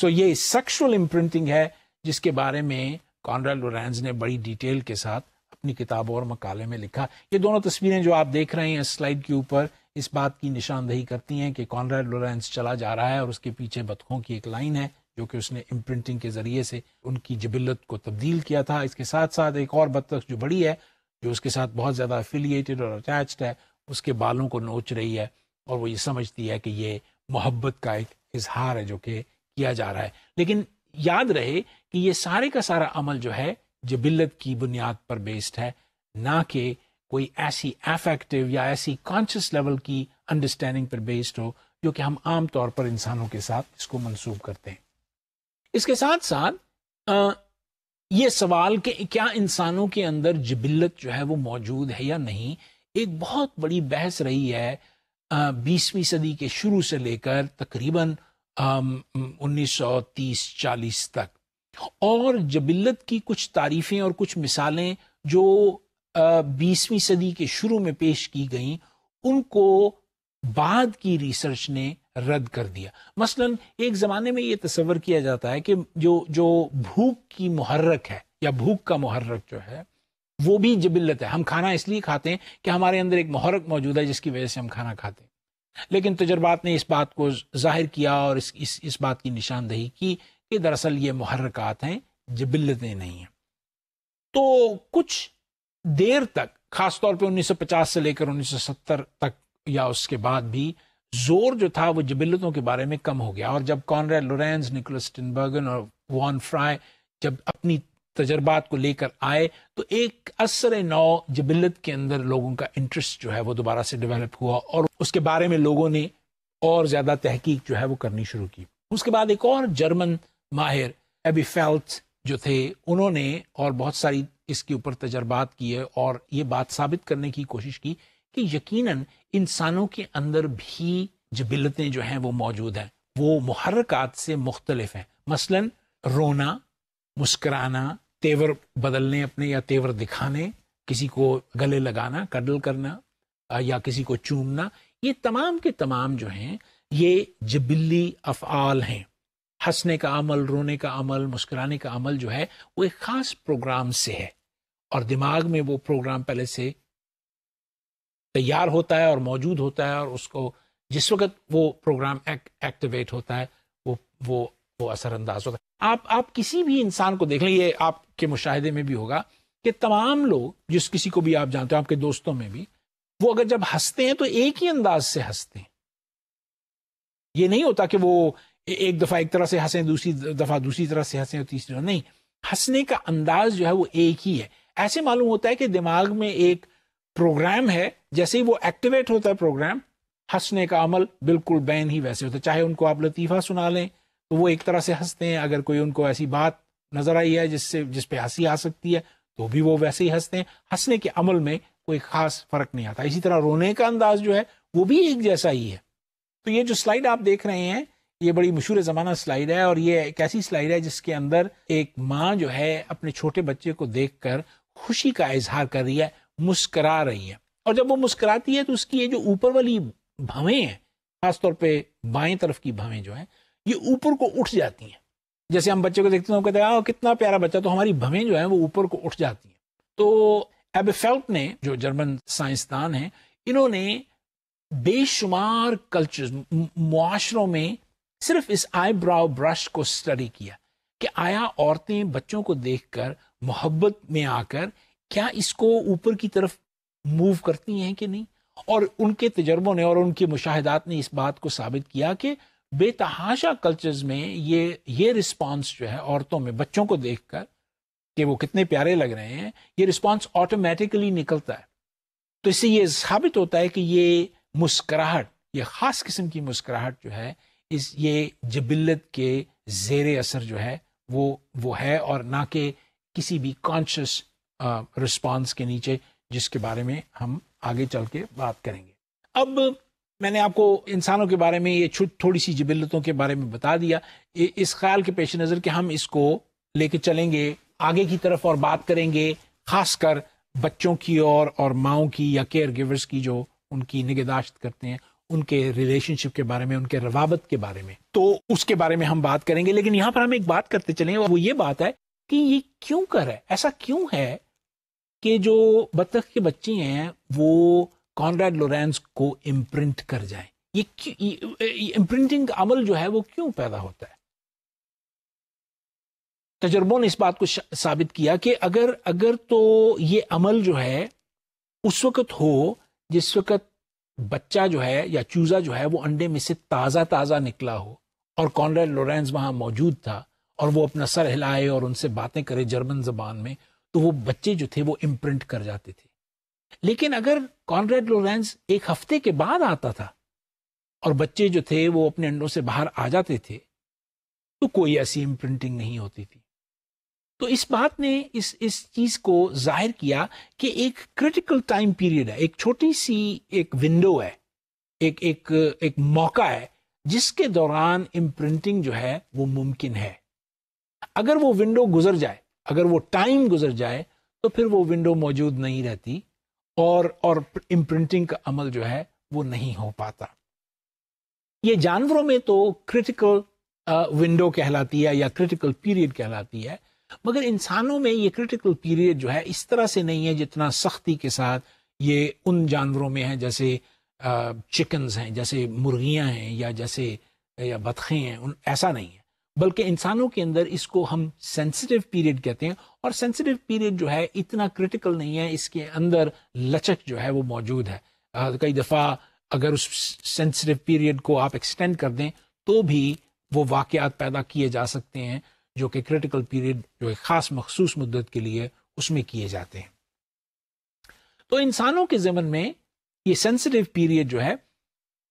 सो ये सेक्शुअल इम्प्रिंटिंग है जिसके बारे में कॉनरा लोरेंस ने बड़ी डिटेल के साथ अपनी किताबों और मकाले में लिखा ये दोनों तस्वीरें जो आप देख रहे हैं स्लाइड के ऊपर इस बात की निशानदही करती हैं कि कॉनरा लोरेंस चला जा रहा है और उसके पीछे बतखों की एक लाइन है जो कि उसने इम्प्रिंटिंग के जरिए से उनकी जबिलत को तब्दील किया था इसके साथ साथ एक और बतख जो बड़ी है जो उसके साथ बहुत ज़्यादा एफिलिएटेड और अटैच्ड है उसके बालों को नोच रही है और वो ये समझती है कि ये मोहब्बत का एक इजहार है जो कि किया जा रहा है लेकिन याद रहे कि ये सारे का सारा अमल जो है जो बिल्लत की बुनियाद पर बेस्ड है ना कि कोई ऐसी एफेक्टिव या ऐसी कॉन्शियस लेवल की अंडरस्टैंडिंग पर बेस्ड हो जो कि हम आमतौर पर इंसानों के साथ इसको मनसूब करते हैं इसके साथ साथ ये सवाल कि क्या इंसानों के अंदर जबिलत जो है वो मौजूद है या नहीं एक बहुत बड़ी बहस रही है बीसवीं सदी के शुरू से लेकर तकरीबन उन्नीस सौ तीस चालीस तक और जबिलत की कुछ तारीफें और कुछ मिसालें जो बीसवीं सदी के शुरू में पेश की गईं उनको बाद की रिसर्च ने रद्द कर दिया मसलन एक ज़माने में यह तस्वर किया जाता है कि जो जो भूख की मुहर्रक है या भूख का मुहर्रक जो है वो भी जबिलत है हम खाना इसलिए खाते हैं कि हमारे अंदर एक मुहर्रक मौजूद है जिसकी वजह से हम खाना खाते हैं लेकिन तजर्बात ने इस बात को जाहिर किया और इस इस, इस बात की निशानदही की कि दरअसल ये मुहर्रकात हैं जबिलतें नहीं हैं तो कुछ देर तक खासतौर पर उन्नीस सौ पचास से लेकर उन्नीस सौ सत्तर तक या उसके बाद भी जोर जो था वो जबिलतों के बारे में कम हो गया और जब कॉनरेड लोरेंस निकोलस टिनबर्गन और वॉन फ्राई जब अपनी तजर्बात को लेकर आए तो एक असर नौ जबिलत के अंदर लोगों का इंटरेस्ट जो है वो दोबारा से डेवलप हुआ और उसके बारे में लोगों ने और ज़्यादा तहकीक जो है वो करनी शुरू की उसके बाद एक और जर्मन माहिर एबी फेल्ट जो थे उन्होंने और बहुत सारी इसके ऊपर तजर्बात किए और ये बात साबित करने की कोशिश की कि यकीनन इंसानों के अंदर भी जबिलतें जो हैं वो मौजूद हैं वो मुहरक से मुख्तलिफ हैं मसलन रोना मुस्कराना तेवर बदलने अपने या तेवर दिखाने किसी को गले लगाना कडल करना या किसी को चूमना ये तमाम के तमाम जो हैं ये जबिली अफ़ल हैं हंसने का अमल रोने का अमल मुस्कराने का अमल जो है वो एक ख़ास प्रोग्राम से है और दिमाग में वो प्रोग्राम पहले से तैयार होता है और मौजूद होता है और उसको जिस वक्त वो प्रोग्राम एक, एक्टिवेट होता है वो वो वो असरअंदाज होता है आप आप किसी भी इंसान को देख लें ये आपके मुशाहदे में भी होगा कि तमाम लोग जिस किसी को भी आप जानते हो आपके दोस्तों में भी वो अगर जब हंसते हैं तो एक ही अंदाज से हंसते हैं ये नहीं होता कि वो एक दफा एक तरह से हंसे दूसरी दफा दूसरी तरह से हंसे तीसरी तरह नहीं हंसने का अंदाज जो है वो एक ही है ऐसे मालूम होता है कि दिमाग में एक प्रोग्राम है जैसे ही वो एक्टिवेट होता है प्रोग्राम हंसने का अमल बिल्कुल बैन ही वैसे होता है चाहे उनको आप लतीफ़ा सुना लें तो वो एक तरह से हंसते हैं अगर कोई उनको ऐसी बात नज़र आई है जिससे जिस पे हंसी आ सकती है तो भी वो वैसे ही हंसते हैं हंसने के अमल में कोई ख़ास फ़र्क नहीं आता इसी तरह रोने का अंदाज जो है वो भी एक जैसा ही है तो ये जो स्लाइड आप देख रहे हैं ये बड़ी मशहूर ज़माना स्लाइड है और ये एक ऐसी स्लाइड है जिसके अंदर एक माँ जो है अपने छोटे बच्चे को देख कर खुशी का इजहार कर रही है मुस्करा रही है और जब वो मुस्कराती है तो उसकी ये जो ऊपर वाली भवें हैं खासतौर पर बाएं तरफ की भवें जो हैं ये ऊपर को उठ जाती हैं जैसे हम बच्चे को देखते हैं हम कहते हैं कितना प्यारा बच्चा तो हमारी भवें जो हैं वो ऊपर को उठ जाती हैं तो एबेफेल्ट ने जो जर्मन साइंसदान हैं इन्होंने बेशुमार कल्चर्स मुआशरों में सिर्फ इस आईब्राउ ब्रश को स्टडी किया कि आया औरतें बच्चों को देखकर मोहब्बत में आकर क्या इसको ऊपर की तरफ मूव करती हैं कि नहीं और उनके तजर्बों ने और उनके मुशाहदात ने इस बात को साबित किया कि बेतहाशा कल्चर्स में ये ये रिस्पांस जो है औरतों में बच्चों को देख कर कि वो कितने प्यारे लग रहे हैं ये रिस्पांस ऑटोमेटिकली निकलता है तो इससे ये साबित होता है कि ये मुस्कराहट ये ख़ास किस्म की मुस्कराहट जो है इस ये जबिलत के जेर असर जो है वो वो है और ना कि किसी भी कॉन्शस रिस्पॉन्स के नीचे जिसके बारे में हम आगे चल के बात करेंगे अब मैंने आपको इंसानों के बारे में ये छुट थोड़ी सी जबिलतों के बारे में बता दिया इस ख्याल के पेश नज़र कि हम इसको ले कर चलेंगे आगे की तरफ और बात करेंगे ख़ास कर बच्चों की और और माओ की या केयर गिवर्स की जो उनकी निगहदाश्त करते हैं उनके रिलेशनशिप के बारे में उनके रवाबत के बारे में तो उसके बारे में हम बात करेंगे लेकिन यहाँ पर हम एक बात करते चले वो ये बात है कि ये क्यों कर है ऐसा क्यों है कि जो बतख के बच्चे हैं वो कॉन्ड लोरेंस को इम्प्रिंट कर जाए ये, ये इम्प्रिंटिंग अमल जो है वो क्यों पैदा होता है तजर्बों ने इस बात को साबित किया कि अगर अगर तो ये अमल जो है उस वक़्त हो जिस वक़्त बच्चा जो है या चूज़ा जो है वो अंडे में से ताज़ा ताज़ा निकला हो और कॉनरेड लोरेंस वहाँ मौजूद था और वो अपना सर हिलाए और उनसे बातें करे जर्मन जबान में तो वो बच्चे जो थे वो इम्प्रिंट कर जाते थे लेकिन अगर कॉनरेड लोरेंस एक हफ्ते के बाद आता था और बच्चे जो थे वो अपने अंडों से बाहर आ जाते थे तो कोई ऐसी इम्प्रिंटिंग नहीं होती थी तो इस बात ने इस इस चीज को जाहिर किया कि एक क्रिटिकल टाइम पीरियड है एक छोटी सी एक विंडो है एक एक एक मौका है जिसके दौरान इम्प्रिंटिंग जो है वो मुमकिन है अगर वो विंडो गुजर जाए अगर वो टाइम गुजर जाए तो फिर वो विंडो मौजूद नहीं रहती और और इम्प्रिंटिंग का अमल जो है वो नहीं हो पाता ये जानवरों में तो क्रिटिकल विंडो uh, कहलाती है या क्रिटिकल पीरियड कहलाती है मगर इंसानों में ये क्रिटिकल पीरियड जो है इस तरह से नहीं है जितना सख्ती के साथ ये उन जानवरों में है जैसे चिकन्स uh, हैं जैसे मुर्गियां हैं या जैसे या बतखें हैं उन ऐसा नहीं है बल्कि इंसानों के अंदर इसको हम सेंसिटिव पीरियड कहते हैं और सेंसिटिव पीरियड जो है इतना क्रिटिकल नहीं है इसके अंदर लचक जो है वो मौजूद है कई दफ़ा अगर उस सेंसिटिव पीरियड को आप एक्सटेंड कर दें तो भी वो वाक़ात पैदा किए जा सकते हैं जो कि क्रिटिकल पीरियड जो एक ख़ास मखसूस मदत के लिए उसमें किए जाते हैं तो इंसानों के ज़मन में ये सेंसिटिव पीरियड जो है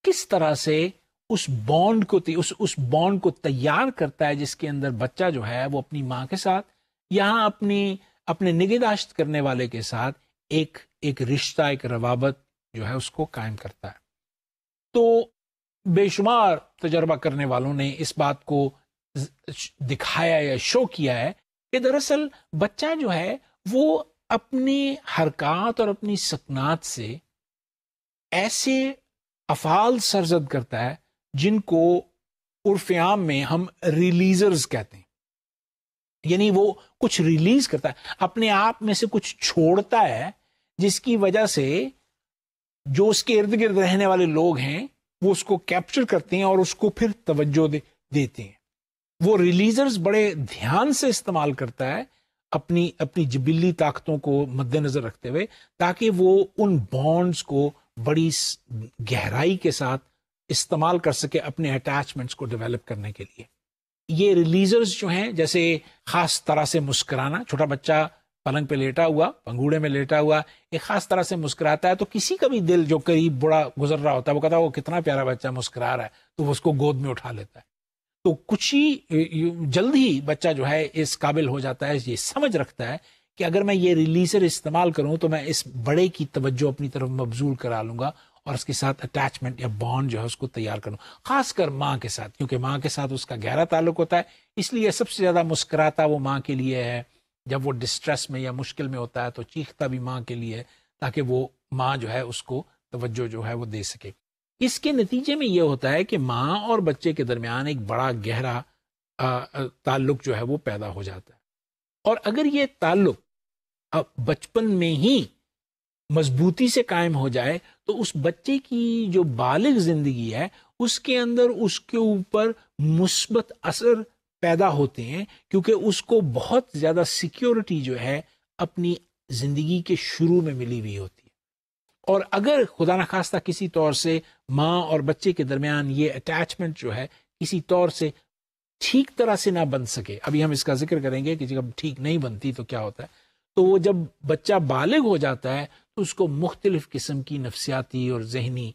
किस तरह से उस बॉन्ड को उस उस बॉन्ड को तैयार करता है जिसके अंदर बच्चा जो है वो अपनी माँ के साथ या अपनी अपने निगहदाश्त करने वाले के साथ एक एक रिश्ता एक रवाबत जो है उसको कायम करता है तो बेशुमार तजर्बा करने वालों ने इस बात को दिखाया या शो किया है कि दरअसल बच्चा जो है वो अपनी हरकत और अपनी सकनात से ऐसे अफाल सरजद करता है जिनको उर्फयाम में हम रिलीजर्स कहते हैं यानी वो कुछ रिलीज करता है अपने आप में से कुछ छोड़ता है जिसकी वजह से जो उसके इर्द गिर्द रहने वाले लोग हैं वो उसको कैप्चर करते हैं और उसको फिर तवज्जो दे, देते हैं वो रिलीजर्स बड़े ध्यान से इस्तेमाल करता है अपनी अपनी जबिल्ली ताकतों को मद्देनजर रखते हुए ताकि वो उन बॉन्ड्स को बड़ी गहराई के साथ इस्तेमाल कर सके अपने अटैचमेंट्स को डेवलप करने के लिए ये रिलीजर्स जो हैं जैसे खास तरह से मुस्कुराना छोटा बच्चा पलंग पे लेटा हुआ पंगूड़े में लेटा हुआ एक खास तरह से मुस्कुराता है तो किसी का भी दिल जो करीब बुरा गुजर रहा होता है वो कहता है वो कितना प्यारा बच्चा मुस्कुरा रहा है तो वो उसको गोद में उठा लेता है तो कुछ ही जल्द ही बच्चा जो है इस काबिल हो जाता है ये समझ रखता है कि अगर मैं ये रिलीजर इस्तेमाल करूं तो मैं इस बड़े की तवज्जो अपनी तरफ मबजूल करा लूंगा और उसके साथ अटैचमेंट या बॉन्ड जो है उसको तैयार करना खासकर माँ के साथ क्योंकि माँ के साथ उसका गहरा ताल्लुक होता है इसलिए सबसे ज़्यादा मुस्कराता वो माँ के लिए है जब वो डिस्ट्रेस में या मुश्किल में होता है तो चीखता भी माँ के लिए ताकि वो माँ जो है उसको तवज्जो जो है वो दे सके इसके नतीजे में ये होता है कि माँ और बच्चे के दरमियान एक बड़ा गहरा ताल्लुक जो है वो पैदा हो जाता है और अगर ये ताल्लुक बचपन में ही मजबूती से कायम हो जाए तो उस बच्चे की जो बालिग जिंदगी है उसके अंदर उसके ऊपर मुस्बत असर पैदा होते हैं क्योंकि उसको बहुत ज़्यादा सिक्योरिटी जो है अपनी ज़िंदगी के शुरू में मिली हुई होती है और अगर खुदा न खास्ता किसी तौर से माँ और बच्चे के दरमियान ये अटैचमेंट जो है किसी तौर से ठीक तरह से ना बन सके अभी हम इसका जिक्र करेंगे कि जब ठीक नहीं बनती तो क्या होता है तो वो जब बच्चा बालिग हो जाता है तो उसको मुख्तलिफ़ किस्म की नफसियाती और जहनी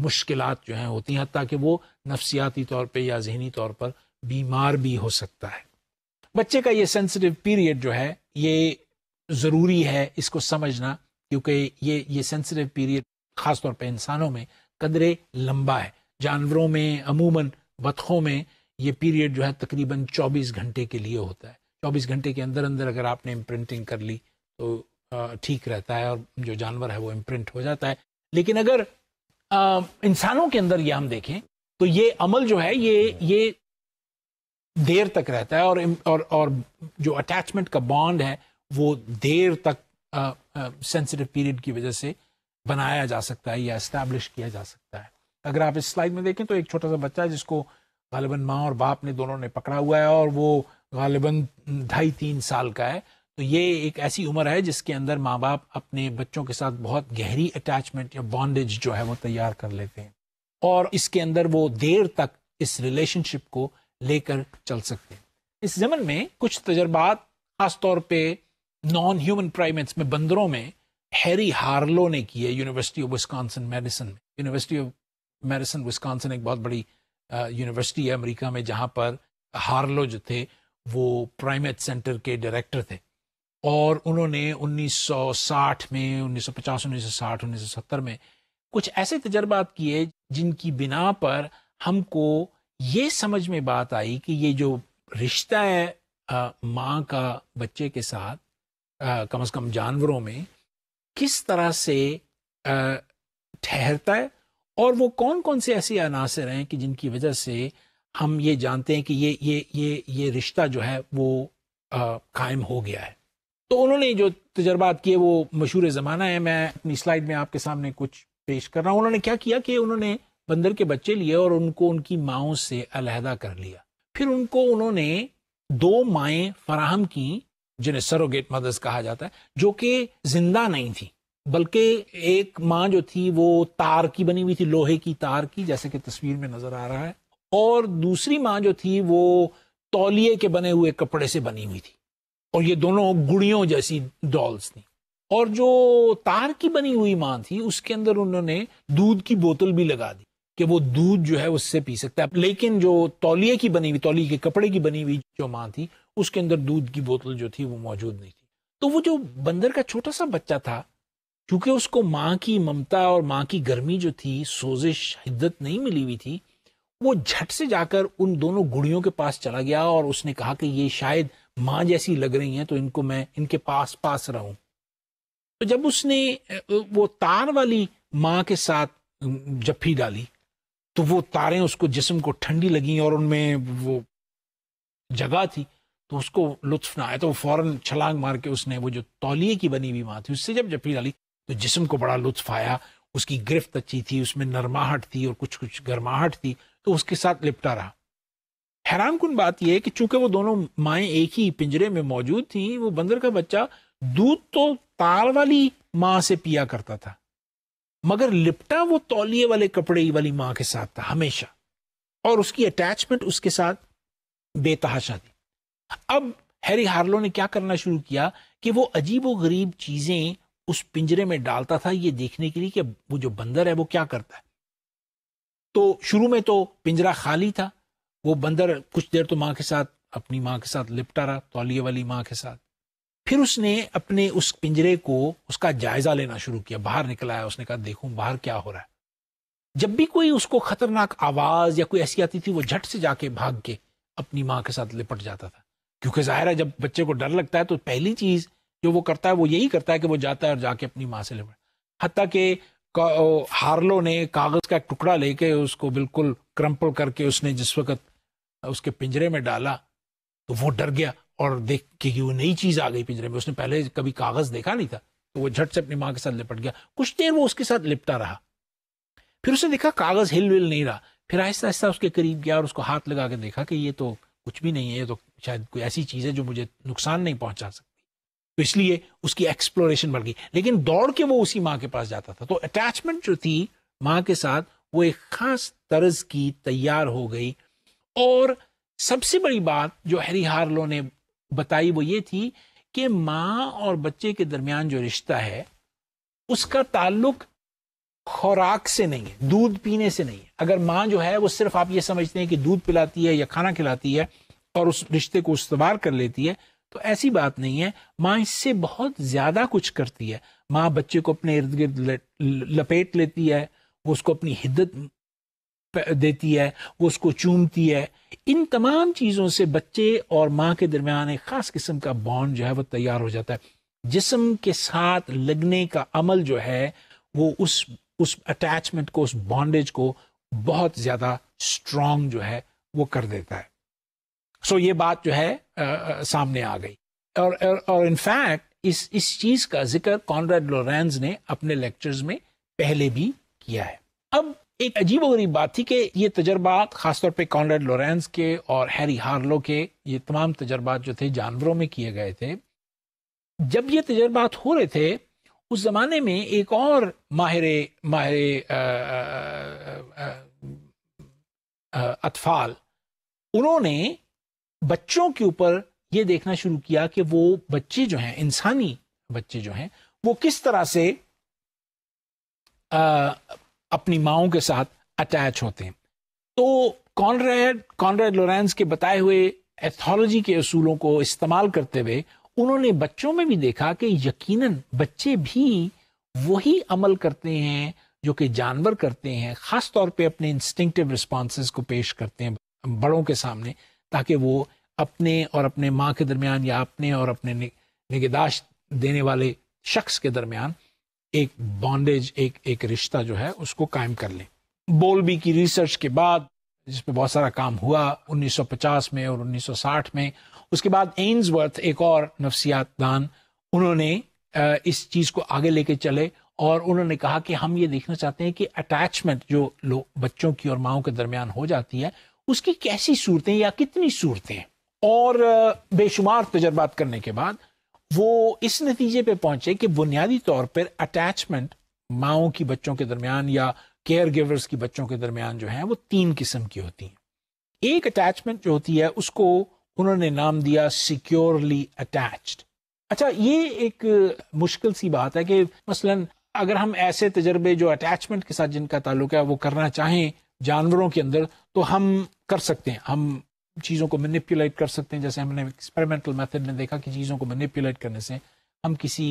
मुश्किल जो हैं होती हैं ताकि वो नफसियाती तौर पर या जहनी तौर पर बीमार भी हो सकता है बच्चे का ये सेंसिटिव पीरियड जो है ये ज़रूरी है इसको समझना क्योंकि ये ये सेंसिटिव पीरियड ख़ास तौर पर इंसानों में कदरे लंबा है जानवरों में अमूमन बतखों में ये पीरियड जो है तकरीबन 24 घंटे के लिए होता है 24 घंटे के अंदर अंदर अगर आपने इम्प्रिंटिंग कर ली तो ठीक रहता है और जो जानवर है वो इम्प्रिंट हो जाता है लेकिन अगर इंसानों के अंदर ये हम देखें तो ये अमल जो है ये ये देर तक रहता है और और और जो अटैचमेंट का बॉन्ड है वो देर तक सेंसिटिव पीरियड की वजह से बनाया जा सकता है या इस्टेब्लिश किया जा सकता है अगर आप इस स्लाइड में देखें तो एक छोटा सा बच्चा है जिसको गालिबा माँ और बाप ने दोनों ने पकड़ा हुआ है और वो गालिबा ढाई तीन साल का है तो ये एक ऐसी उम्र है जिसके अंदर माँ बाप अपने बच्चों के साथ बहुत गहरी अटैचमेंट या बॉन्डेज जो है वो तैयार कर लेते हैं और इसके अंदर वो देर तक इस रिलेशनशिप को लेकर चल सकते हैं इस जमन में कुछ तजर्बात तौर पर नॉन ह्यूमन प्राइमेट्स में बंदरों में हैरी हार्लो ने किए यूनिवर्सिटी ऑफ विस्कॉन्सन मेडिसन में यूनिवर्सिटी ऑफ मेडिसन विस्कॉन्सन एक बहुत बड़ी यूनिवर्सिटी है अमरीका में जहाँ पर हार्लो जो थे वो प्राइमेट सेंटर के डायरेक्टर थे और उन्होंने 1960 में 1950 1960 1970 में कुछ ऐसे तजर्बात किए जिनकी बिना पर हमको ये समझ में बात आई कि ये जो रिश्ता है माँ का बच्चे के साथ आ, कम से कम जानवरों में किस तरह से ठहरता है और वो कौन कौन से ऐसे अनासर हैं कि जिनकी वजह से हम ये जानते हैं कि ये ये ये ये रिश्ता जो है वो कायम हो गया है तो उन्होंने जो तजर्बात किए वो मशहूर ज़माना है मैं अपनी स्लाइड में आपके सामने कुछ पेश कर रहा हूँ उन्होंने क्या किया कि उन्होंने बंदर के बच्चे लिए और उनको उनकी माओ से अलहदा कर लिया फिर उनको उन्होंने दो माएँ फराहम की जिन्हें सरोगेट मदर्स कहा जाता है जो कि जिंदा नहीं थी बल्कि एक माँ जो थी वो तार की बनी हुई थी लोहे की तार की जैसे कि तस्वीर में नजर आ रहा है और दूसरी माँ जो थी वो तौलिए के बने हुए कपड़े से बनी हुई थी और ये दोनों गुड़ियों जैसी डॉल्स थी और जो तार की बनी हुई माँ थी उसके अंदर उन्होंने दूध की बोतल भी लगा दी कि वो दूध जो है उससे पी सकता है लेकिन जो तौलिए की बनी हुई तौलिए के कपड़े की बनी हुई जो माँ थी उसके अंदर दूध की बोतल जो थी वो मौजूद नहीं थी तो वो जो बंदर का छोटा सा बच्चा था क्योंकि उसको माँ की ममता और माँ की गर्मी जो थी सोजिश हिद्दत नहीं मिली हुई थी वो झट से जाकर उन दोनों गुड़ियों के पास चला गया और उसने कहा कि ये शायद माँ जैसी लग रही हैं तो इनको मैं इनके पास पास रहूं तो जब उसने वो तार वाली माँ के साथ जफ्फी डाली तो वो तारें उसको जिस्म को ठंडी लगी और उनमें वो जगह थी तो उसको लुत्फ ना आया तो वो फौरन छलांग मार के उसने वो जो तौलिए की बनी हुई माँ थी उससे जब जफ्फी डाली तो जिस्म को बड़ा लुत्फ आया उसकी गिरफ्त अच्छी थी उसमें नरमाहट थी और कुछ कुछ गर्माहट थी तो उसके साथ लिपटा रहा हैरान कन बात यह है कि चूंकि वो दोनों माएँ एक ही पिंजरे में मौजूद थी वो बंदर का बच्चा दूध तो ताल वाली माँ से पिया करता था मगर लिपटा वो तौलिए वाले कपड़े वाली माँ के साथ था हमेशा और उसकी अटैचमेंट उसके साथ बेतहाशा थी अब हैरी हार्लो ने क्या करना शुरू किया कि वो अजीब गरीब चीजें उस पिंजरे में डालता था ये देखने के लिए कि वो जो बंदर है वो क्या करता है तो शुरू में तो पिंजरा खाली था वो बंदर कुछ देर तो माँ के साथ अपनी माँ के साथ लिपटा रहा तौलिए वाली माँ के साथ फिर उसने अपने उस पिंजरे को उसका जायजा लेना शुरू किया बाहर निकलाया उसने कहा देखूं बाहर क्या हो रहा है जब भी कोई उसको खतरनाक आवाज या कोई ऐसी आती थी वो झट से जाके भाग के अपनी माँ के साथ लिपट जाता था क्योंकि जाहिर है जब बच्चे को डर लगता है तो पहली चीज जो वो करता है वो यही करता है कि वो जाता है और जाके अपनी माँ से लिपट हती के हार्लो ने कागज का टुकड़ा लेके उसको बिल्कुल क्रम्पल करके उसने जिस वक्त उसके पिंजरे में डाला तो वो डर गया और देख के वो नई चीज आ गई पिंजरे में उसने पहले कभी कागज देखा नहीं था तो वो झट से अपनी माँ के साथ लिपट गया कुछ देर वो उसके साथ लिपटा रहा फिर उसने देखा कागज हिल विल नहीं रहा फिर आहिस्ता आहिस्ता उसके करीब गया और उसको हाथ लगा के देखा कि ये तो कुछ भी नहीं है ये तो शायद कोई ऐसी चीज है जो मुझे नुकसान नहीं पहुंचा सकती तो इसलिए उसकी एक्सप्लोरेशन बढ़ गई लेकिन दौड़ के वो उसी माँ के पास जाता था तो अटैचमेंट जो थी माँ के साथ वो एक खास तर्ज की तैयार हो गई और सबसे बड़ी बात जो हैरी हार्लो ने बताई वो ये थी कि माँ और बच्चे के दरमियान जो रिश्ता है उसका ताल्लुक खुराक से नहीं है दूध पीने से नहीं है अगर माँ जो है वो सिर्फ आप ये समझते हैं कि दूध पिलाती है या खाना खिलाती है और उस रिश्ते को उसवार कर लेती है तो ऐसी बात नहीं है माँ इससे बहुत ज्यादा कुछ करती है माँ बच्चे को अपने इर्द गिर्द लपेट लेती है वो उसको अपनी हिद्दत देती है वो उसको चूमती है इन तमाम चीज़ों से बच्चे और माँ के दरमियान एक ख़ास किस्म का बॉन्ड जो है वो तैयार हो जाता है जिसम के साथ लगने का अमल जो है वो उस उस अटैचमेंट को उस बॉन्डेज को बहुत ज़्यादा स्ट्रॉन्ग जो है वो कर देता है सो so, ये बात जो है आ, आ, सामने आ गई और और इनफैक्ट इस इस चीज का जिक्र कॉनराड लोरेंस ने अपने लेक्चर्स में पहले भी किया है अब एक अजीब गरीब बात थी कि ये तजर्बात खासतौर पे कॉनरेड लोरेंस के और हैरी हार्लो के ये तमाम तजर्बात जो थे जानवरों में किए गए थे जब ये तजर्बात हो रहे थे उस ज़माने में एक और माहिर माहिर अतफाल उन्होंने बच्चों के ऊपर ये देखना शुरू किया कि वो बच्चे जो हैं इंसानी बच्चे जो हैं वो किस तरह से अपनी माओ के साथ अटैच होते हैं तो कॉनरेड कॉनरेड लोरेंस के बताए हुए एथोलॉजी के असूलों को इस्तेमाल करते हुए उन्होंने बच्चों में भी देखा कि यकीन बच्चे भी वही अमल करते हैं जो कि जानवर करते हैं खास तौर पे अपने इंस्टिंक्टिव रिस्पॉन्स को पेश करते हैं बड़ों के सामने ताकि वो अपने और अपने माँ के दरमियान या अपने और अपने निगदाश्त देने वाले शख्स के दरमियान एक बॉन्डेज एक एक रिश्ता जो है उसको कायम कर लें बोलबी की रिसर्च के बाद जिस पे बहुत सारा काम हुआ 1950 में और 1960 में उसके बाद एन्सवर्थ एक और दान उन्होंने इस चीज़ को आगे लेके चले और उन्होंने कहा कि हम ये देखना चाहते हैं कि अटैचमेंट जो लोग बच्चों की और माओ के दरमियान हो जाती है उसकी कैसी सूरतें या कितनी सूरतें और बेशुमार तजर्बात करने के बाद वो इस नतीजे पे पहुंचे कि बुनियादी तौर पर अटैचमेंट माओ की बच्चों के दरमियान या केयर गिवर्स की बच्चों के दरमियान जो है वो तीन किस्म की होती हैं एक अटैचमेंट जो होती है उसको उन्होंने नाम दिया सिक्योरली अटैच अच्छा ये एक मुश्किल सी बात है कि मसलन अगर हम ऐसे तजर्बे जो अटैचमेंट के साथ जिनका ताल्लुक है वो करना चाहें जानवरों के अंदर तो हम कर सकते हैं हम चीज़ों को मैनिपुलेट कर सकते हैं जैसे हमने एक्सपेरिमेंटल मेथड में देखा कि चीज़ों को मैनिपुलेट करने से हम किसी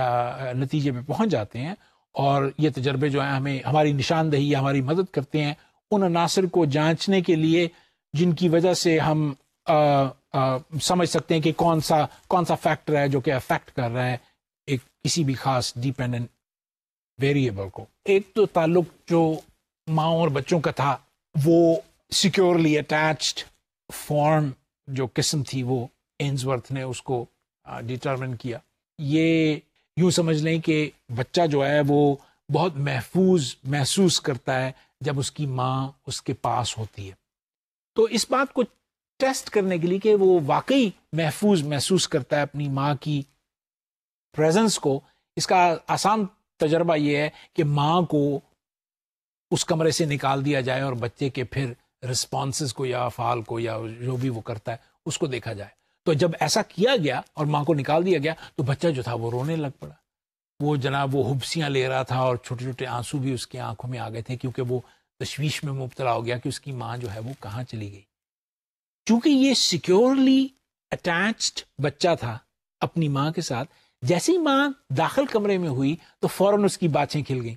नतीजे पे पहुंच जाते हैं और ये तजर्बे जो है हमें हमारी निशानदही हमारी मदद करते हैं उन अनासर को जांचने के लिए जिनकी वजह से हम आ, आ, समझ सकते हैं कि कौन सा कौन सा फैक्टर है जो कि अफेक्ट कर रहा है एक किसी भी खास डिपेंडेंट वेरिएबल को एक तो ताल्लुक जो माओ और बच्चों का था वो सिक्योरली अटैच्ड फॉर्म जो किस्म थी वो एंसवर्थ ने उसको डिटर्मिन किया ये यूँ समझ लें कि बच्चा जो है वो बहुत महफूज महसूस करता है जब उसकी माँ उसके पास होती है तो इस बात को टेस्ट करने के लिए कि वो वाकई महफूज महसूस करता है अपनी माँ की प्रेजेंस को इसका आसान तजर्बा ये है कि माँ को उस कमरे से निकाल दिया जाए और बच्चे के फिर रिस्पॉन्स को या फाल को या जो भी वो करता है उसको देखा जाए तो जब ऐसा किया गया और माँ को निकाल दिया गया तो बच्चा जो था वो रोने लग पड़ा वो जनाब वो हुबसियाँ ले रहा था और छोटे छोटे आंसू भी उसकी आंखों में आ गए थे क्योंकि वो तशवीश में मुबतला हो गया कि उसकी माँ जो है वो कहाँ चली गई चूंकि ये सिक्योरली अटैच्ड बच्चा था अपनी माँ के साथ जैसी माँ दाखिल कमरे में हुई तो फौरन उसकी बाछें खिल गई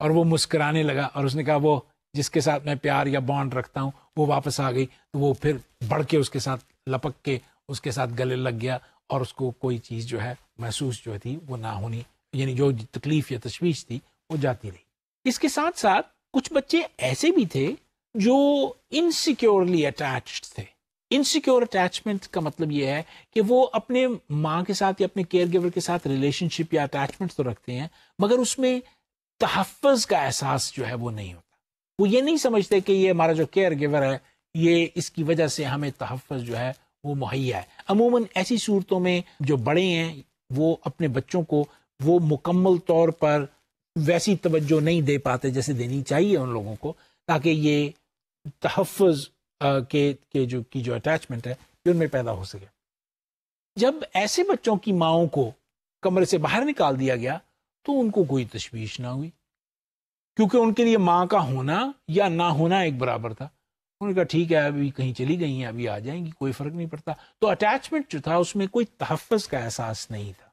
और वो मुस्कराने लगा और उसने कहा वो जिसके साथ मैं प्यार या बॉन्ड रखता हूँ वो वापस आ गई तो वो फिर बढ़ के उसके साथ लपक के उसके साथ गले लग गया और उसको कोई चीज़ जो है महसूस जो थी वो ना होनी यानी जो तकलीफ या तशवीश थी वो जाती रही इसके साथ साथ कुछ बच्चे ऐसे भी थे जो इनसिक्योरली अटैच्ड थे इनसिक्योर अटैचमेंट का मतलब यह है कि वो अपने माँ के साथ या अपने केयर गिवर के साथ रिलेशनशिप या अटैचमेंट तो रखते हैं मगर उसमें तहफ़ का एहसास जो है वो नहीं होता वो ये नहीं समझते कि ये हमारा जो केयर गिवर है ये इसकी वजह से हमें तहफ़ जो है वो मुहैया है अमूमन ऐसी सूरतों में जो बड़े हैं वो अपने बच्चों को वो मुकम्मल तौर पर वैसी तवज्जो नहीं दे पाते जैसे देनी चाहिए उन लोगों को ताकि ये तहफ़ के, के जो की जो अटैचमेंट है ये उनमें पैदा हो सके जब ऐसे बच्चों की माओं को कमरे से बाहर निकाल दिया गया तो उनको कोई तशवीश ना हुई क्योंकि उनके लिए माँ का होना या ना होना एक बराबर था उन्होंने कहा ठीक है अभी कहीं चली गई हैं अभी आ जाएंगी कोई फर्क नहीं पड़ता तो अटैचमेंट जो था उसमें कोई तहफ़ का एहसास नहीं था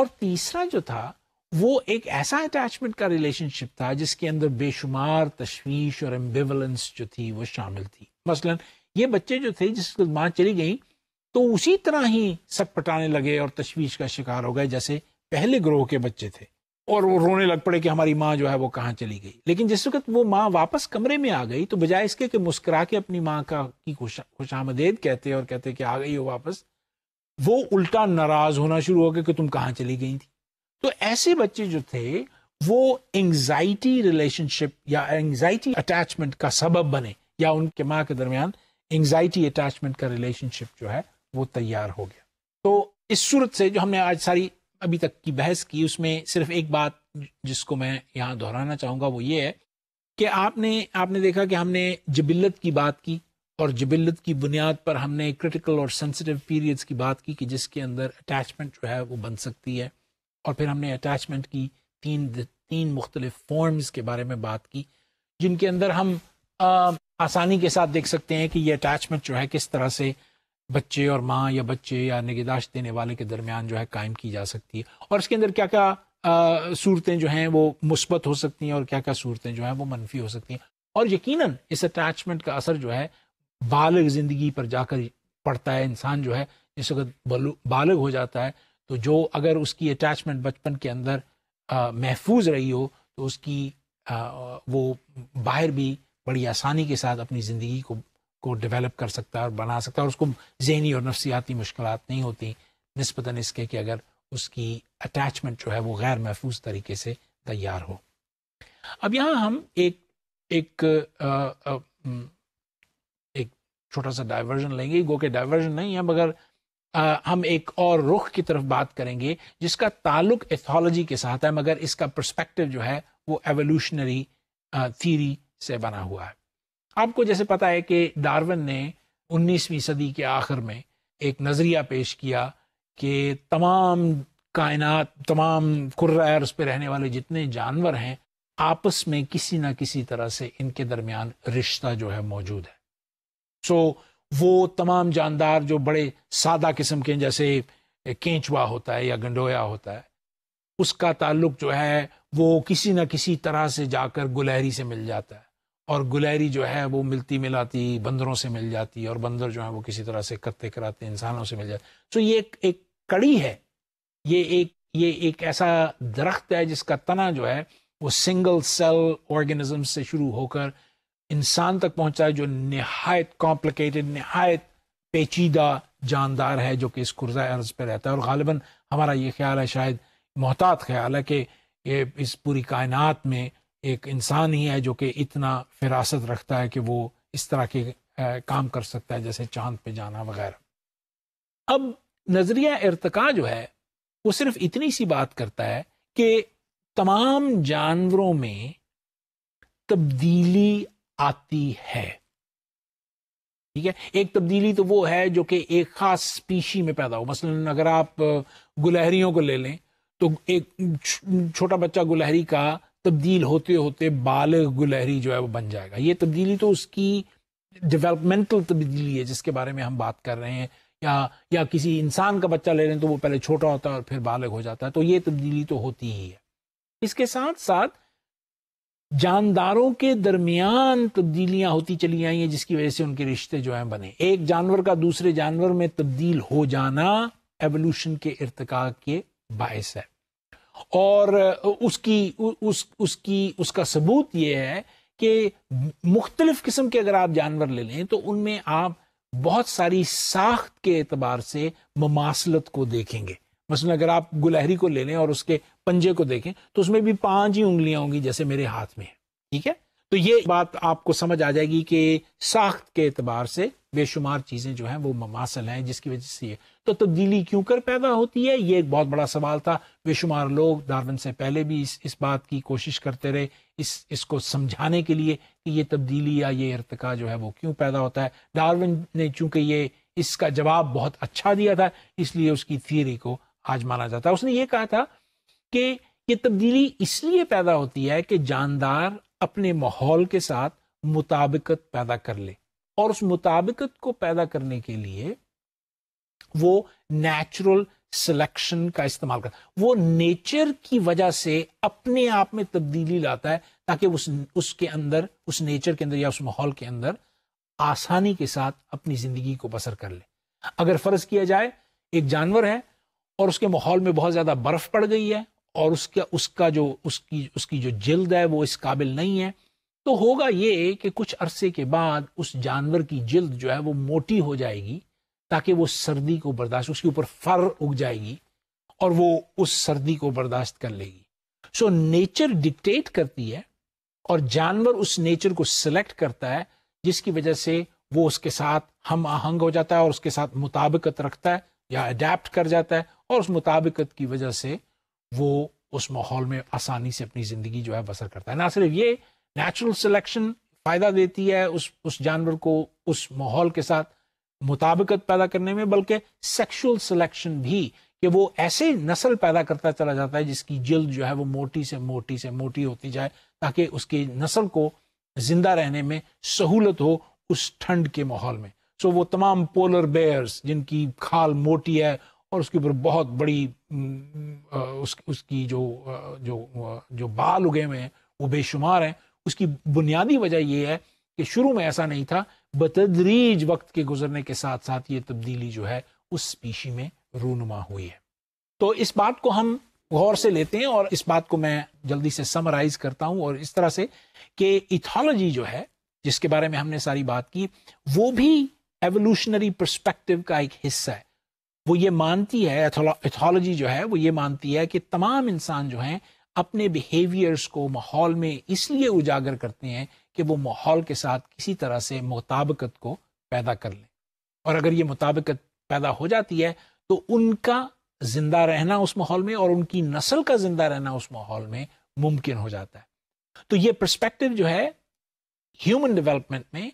और तीसरा जो था वो एक ऐसा अटैचमेंट का रिलेशनशिप था जिसके अंदर बेशुमार तशवीश और एम्बिवलेंस जो थी वो शामिल थी मसलन ये बच्चे जो थे जिस माँ चली गई तो उसी तरह ही सब पटाने लगे और तशवीश का शिकार हो गए जैसे पहले ग्रोह के बच्चे थे और वो रोने लग पड़े कि हमारी माँ जो है वो कहाँ चली गई लेकिन जिस वक्त वो माँ वापस कमरे में आ गई तो बजाय इसके कि मुस्कुरा के अपनी माँ का की खुश आमदेद कहते और कहते कि आ गई हो वापस वो उल्टा नाराज होना शुरू हो गया कि तुम कहाँ चली गई थी तो ऐसे बच्चे जो थे वो एंग्जाइटी रिलेशनशिप या एंग्जाइटी अटैचमेंट का सबब बने या उनके माँ के दरमियान एंग्जाइटी अटैचमेंट का रिलेशनशिप जो है वो तैयार हो गया तो इस सूरत से जो हमने आज सारी अभी तक की बहस की उसमें सिर्फ एक बात जिसको मैं यहाँ दोहराना चाहूँगा वो ये है कि आपने आपने देखा कि हमने जबिल्लत की बात की और जबिल्लत की बुनियाद पर हमने क्रिटिकल और सेंसिटिव पीरियड्स की बात की कि जिसके अंदर अटैचमेंट जो है वो बन सकती है और फिर हमने अटैचमेंट की तीन तीन मुख्तलिफ फॉर्म्स के बारे में बात की जिनके अंदर हम आ, आसानी के साथ देख सकते हैं कि ये अटैचमेंट जो है किस तरह से बच्चे और माँ या बच्चे या निगहदाश्त देने वाले के दरमियान जो है कायम की जा सकती है और इसके अंदर क्या क्या सूरतें जो हैं वो मुस्बत हो सकती हैं और क्या क्या सूरतें जो हैं वो मनफी हो सकती हैं और यकीनन इस अटैचमेंट का असर जो है बालग ज़िंदगी पर जाकर पड़ता है इंसान जो है जिस वक्त बालग हो जाता है तो जो अगर उसकी अटैचमेंट बचपन के अंदर महफूज रही हो तो उसकी आ, वो बाहर भी बड़ी आसानी के साथ अपनी ज़िंदगी को को डेवलप कर सकता है और बना सकता है और उसको जहनी और नफसियाती मुश्किल नहीं होती नस्बता इसके कि अगर उसकी अटैचमेंट जो है वो गैर महफूज तरीके से तैयार हो अब यहाँ हम एक एक आ, आ, एक छोटा सा डाइवर्जन लेंगे गो के डाइवर्जन नहीं है मगर आ, हम एक और रुख की तरफ बात करेंगे जिसका ताल्लुक एथोलॉजी के साथ है मगर इसका पर्सपेक्टिव जो है वो एवोल्यूशनरी थीरी से बना हुआ है आपको जैसे पता है कि डार्विन ने 19वीं सदी के आखिर में एक नज़रिया पेश किया कि तमाम कायनात तमाम कुर्रस पर रहने वाले जितने जानवर हैं आपस में किसी ना किसी तरह से इनके दरमियान रिश्ता जो है मौजूद है सो so, वो तमाम जानदार जो बड़े सादा किस्म के जैसे केंचुआ होता है या गंडोया होता है उसका ताल्लुक जो है वो किसी न किसी तरह से जाकर गुलहरी से मिल जाता है और गुलेरी जो है वो मिलती मिलाती बंदरों से मिल जाती और बंदर जो है वो किसी तरह से कत्ते कराते इंसानों से मिल जाते तो ये एक एक कड़ी है ये एक ये एक ऐसा दरख्त है जिसका तना जो है वो सिंगल सेल ऑर्गेनिज्म से शुरू होकर इंसान तक पहुंचा है जो नहायत कॉम्प्लिकेटेड नहायत पेचीदा जानदार है जो कि इस कुर्जा अर्ज पर रहता है और गालिबा हमारा ये ख्याल है शायद मोहतात ख्याल है कि ये इस पूरी कायनात में एक इंसान ही है जो कि इतना फिरासत रखता है कि वो इस तरह के काम कर सकता है जैसे चांद पे जाना वगैरह अब नज़रिया इरतका जो है वो सिर्फ इतनी सी बात करता है कि तमाम जानवरों में तब्दीली आती है ठीक है एक तब्दीली तो वो है जो कि एक ख़ास स्पीशी में पैदा हो मसलन अगर आप गुलहरियों को ले लें तो एक छोटा बच्चा गुलहरी का तब्दील होते होते बालग गुलहरी जो है वो बन जाएगा ये तब्दीली तो उसकी डेवलपमेंटल तब्दीली है जिसके बारे में हम बात कर रहे हैं या या किसी इंसान का बच्चा ले रहे हैं तो वो पहले छोटा होता है और फिर बालग हो जाता है तो ये तब्दीली तो होती ही है इसके साथ साथ जानदारों के दरमियान तब्दीलियां होती चली आई हैं जिसकी वजह से उनके रिश्ते जो है बने एक जानवर का दूसरे जानवर में तब्दील हो जाना एवोल्यूशन के इरतका के बायस है और उसकी उस उसकी उसका सबूत ये है कि मुख्तलिफ़ किस्म के अगर आप जानवर ले लें तो उनमें आप बहुत सारी साख्त के एतबार से ममासलत को देखेंगे मसलन अगर आप गुलहरी को ले लें और उसके पंजे को देखें तो उसमें भी पांच ही उंगलियां होंगी जैसे मेरे हाथ में है ठीक है तो ये बात आपको समझ आ जाएगी कि साख्त के एतबार से बेशुमार चीज़ें जो हैं वो ममासल हैं जिसकी वजह से ये तो तब्दीली क्यों कर पैदा होती है ये एक बहुत बड़ा सवाल था बेशुमार लोग डार्विन से पहले भी इस इस बात की कोशिश करते रहे इस इसको समझाने के लिए कि ये तब्दीली या ये इरतका जो है वो क्यों पैदा होता है डार्विन ने चूंकि ये इसका जवाब बहुत अच्छा दिया था इसलिए उसकी थियरी को आज माना जाता है उसने ये कहा था कि ये तब्दीली इसलिए पैदा होती है कि जानदार अपने माहौल के साथ मुताबिकत पैदा कर ले और उस मुताबिकत को पैदा करने के लिए वो नेचुरल सिलेक्शन का इस्तेमाल करता वो नेचर की वजह से अपने आप में तब्दीली लाता है ताकि उस उसके अंदर उस नेचर के अंदर या उस माहौल के अंदर आसानी के साथ अपनी जिंदगी को बसर कर ले अगर फर्ज किया जाए एक जानवर है और उसके माहौल में बहुत ज्यादा बर्फ पड़ गई है और उसका उसका जो उसकी उसकी जो जिल्द है वो इस काबिल नहीं है तो होगा ये कि कुछ अरसे के बाद उस जानवर की जिल्द जो है वो मोटी हो जाएगी ताकि वो सर्दी को बर्दाश्त उसके ऊपर फर उग जाएगी और वो उस सर्दी को बर्दाश्त कर लेगी सो नेचर डिक्टेट करती है और जानवर उस नेचर को सिलेक्ट करता है जिसकी वजह से वो उसके साथ हम आहंग हो जाता है और उसके साथ मुताबिकत रखता है या अडेप्ट कर जाता है और उस मुताबिकत की वजह से वो उस माहौल में आसानी से अपनी ज़िंदगी जो है बसर करता है ना सिर्फ ये नेचुरल सिलेक्शन फ़ायदा देती है उस उस जानवर को उस माहौल के साथ मुताबिकत पैदा करने में बल्कि सेक्शुअल सिलेक्शन भी कि वो ऐसे नस्ल पैदा करता चला जाता है जिसकी जल्द जो है वो मोटी से मोटी से मोटी होती जाए ताकि उसकी नस्ल को जिंदा रहने में सहूलत हो उस ठंड के माहौल में सो वो तमाम पोलर बेयर्स जिनकी खाल मोटी है और उसके ऊपर बहुत बड़ी उस, उसकी जो जो जो बाल उगे हुए हैं वो बेशुमार हैं उसकी बुनियादी वजह यह है कि शुरू में ऐसा नहीं था बतदरीज वक्त के गुजरने के साथ साथ ये तब्दीली जो है उस स्पीशी में रूनुमा हुई है तो इस बात को हम गौर से लेते हैं और इस बात को मैं जल्दी से समराइज करता हूँ और इस तरह से कि इथोलॉजी जो है जिसके बारे में हमने सारी बात की वो भी एवोल्यूशनरी परस्पेक्टिव का एक हिस्सा है वो ये मानती है इथोलॉजी जो है वो ये मानती है कि तमाम इंसान जो हैं अपने बिहेवियर्स को माहौल में इसलिए उजागर करते हैं कि वो माहौल के साथ किसी तरह से मुताबकत को पैदा कर लें और अगर ये मुताबकत पैदा हो जाती है तो उनका जिंदा रहना उस माहौल में और उनकी नस्ल का जिंदा रहना उस माहौल में मुमकिन हो जाता है तो ये पर्सपेक्टिव जो है ह्यूमन डेवलपमेंट में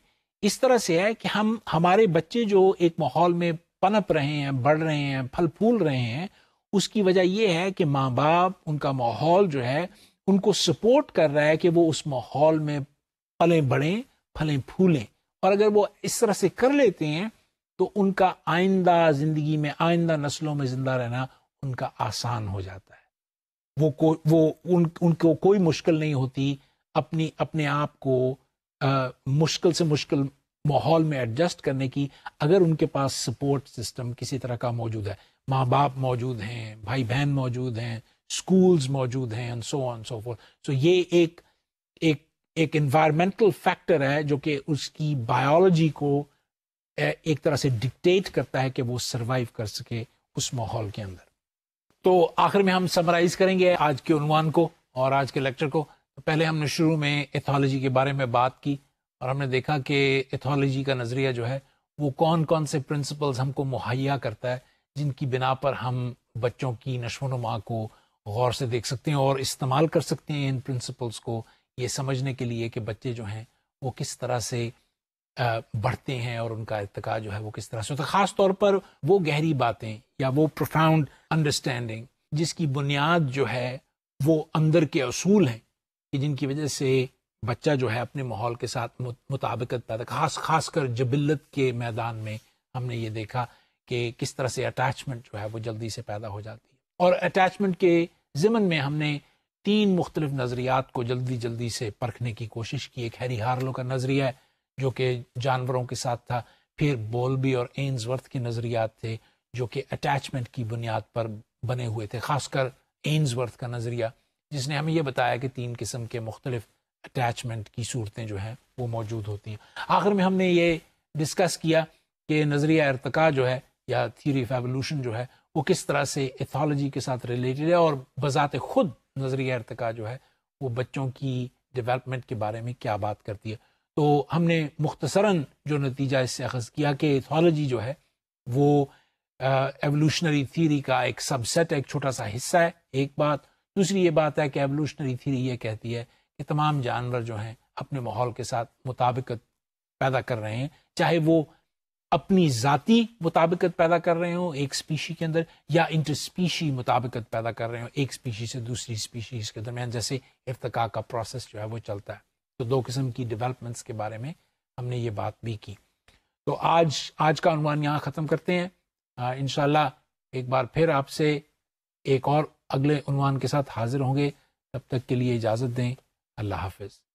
इस तरह से है कि हम हमारे बच्चे जो एक माहौल में पनप रहे हैं बढ़ रहे हैं फल फूल रहे हैं उसकी वजह यह है कि माँ बाप उनका माहौल जो है उनको सपोर्ट कर रहा है कि वो उस माहौल में फलें बढ़ें फलें फूलें और अगर वो इस तरह से कर लेते हैं तो उनका आइंदा जिंदगी में आइंदा नस्लों में जिंदा रहना उनका आसान हो जाता है वो को वो उन उनको कोई मुश्किल नहीं होती अपनी अपने आप को आ, मुश्किल से मुश्किल माहौल में एडजस्ट करने की अगर उनके पास सपोर्ट सिस्टम किसी तरह का मौजूद है माँ बाप मौजूद हैं भाई बहन मौजूद हैं स्कूल्स मौजूद हैं and so on so forth so ये एक एक एक इन्वायरमेंटल फैक्टर है जो कि उसकी बायोलॉजी को एक तरह से डिक्टेट करता है कि वो सरवाइव कर सके उस माहौल के अंदर तो आखिर में हम समराइज करेंगे आज के उनवान को और आज के लेक्चर को तो पहले हमने शुरू में एथोलॉजी के बारे में बात की और हमने देखा कि एथोलॉजी का नज़रिया जो है वो कौन कौन से प्रिंसिपल्स हमको मुहैया करता है जिनकी बिना पर हम बच्चों की नशो नुमा को गौर से देख सकते हैं और इस्तेमाल कर सकते हैं इन प्रिंसिपल्स को ये समझने के लिए कि बच्चे जो हैं वो किस तरह से बढ़ते हैं और उनका इरतका जो है वो किस तरह से होता है ख़ास तौर पर वो गहरी बातें या वो प्रोफाउंड अंडरस्टैंडिंग जिसकी बुनियाद जो है वो अंदर के असूल हैं कि जिनकी वजह से बच्चा जो है अपने माहौल के साथ मुताबिकत पैदा खास खास कर जबिल्लत के मैदान में हमने ये देखा कि किस तरह से अटैचमेंट जो है वो जल्दी से पैदा हो जाती है और अटैचमेंट के ज़मन में हमने तीन मुख्तलिफ नज़रियात को जल्दी जल्दी से परखने की कोशिश की एक हैरी हार्लो का नज़रिया जो कि जानवरों के साथ था फिर बोलबी और एन्सवर्थ के नज़रियात थे जो कि अटैचमेंट की बुनियाद पर बने हुए थे ख़ासकर एन्सवर्थ का नज़रिया जिसने हमें यह बताया कि तीन किस्म के मुख्तलिफ अटैचमेंट की सूरतें जो हैं वो मौजूद होती हैं आखिर में हमने ये डिस्कस किया कि नज़रिया इरतका जो है या थ्योरी ऑफ एवोल्यूशन जो है वो किस तरह से एथोलॉजी के साथ रिलेटेड है और बज़ात खुद नज़रिया इरतका जो है वो बच्चों की डेवलपमेंट के बारे में क्या बात करती है तो हमने मुख्तसरा जो नतीजा इससे अखज़ किया कि एथोलॉजी जो है वो एवोल्यूशनरी थीरी का एक सबसेट एक छोटा सा हिस्सा है एक बात दूसरी ये बात है कि एवोल्यूशनरी थीरी ये कहती है कि तमाम जानवर जो हैं अपने माहौल के साथ मुताबिकत पैदा कर रहे हैं चाहे वो अपनी ज़ाती मुताबिकत पैदा कर रहे हो एक स्पीशी के अंदर या इंटरस्पीशी मुताबिकत पैदा कर रहे हो एक स्पीशी से दूसरी स्पीशीज़ के दरमियान जैसे इरतका का प्रोसेस जो है वो चलता है तो दो किस्म की डेवलपमेंट्स के बारे में हमने ये बात भी की तो आज आज का अनुमान यहाँ ख़त्म करते हैं इन एक बार फिर आपसे एक और अगले अनुमान के साथ हाजिर होंगे तब तक के लिए इजाज़त दें अल्लाह हाफिज़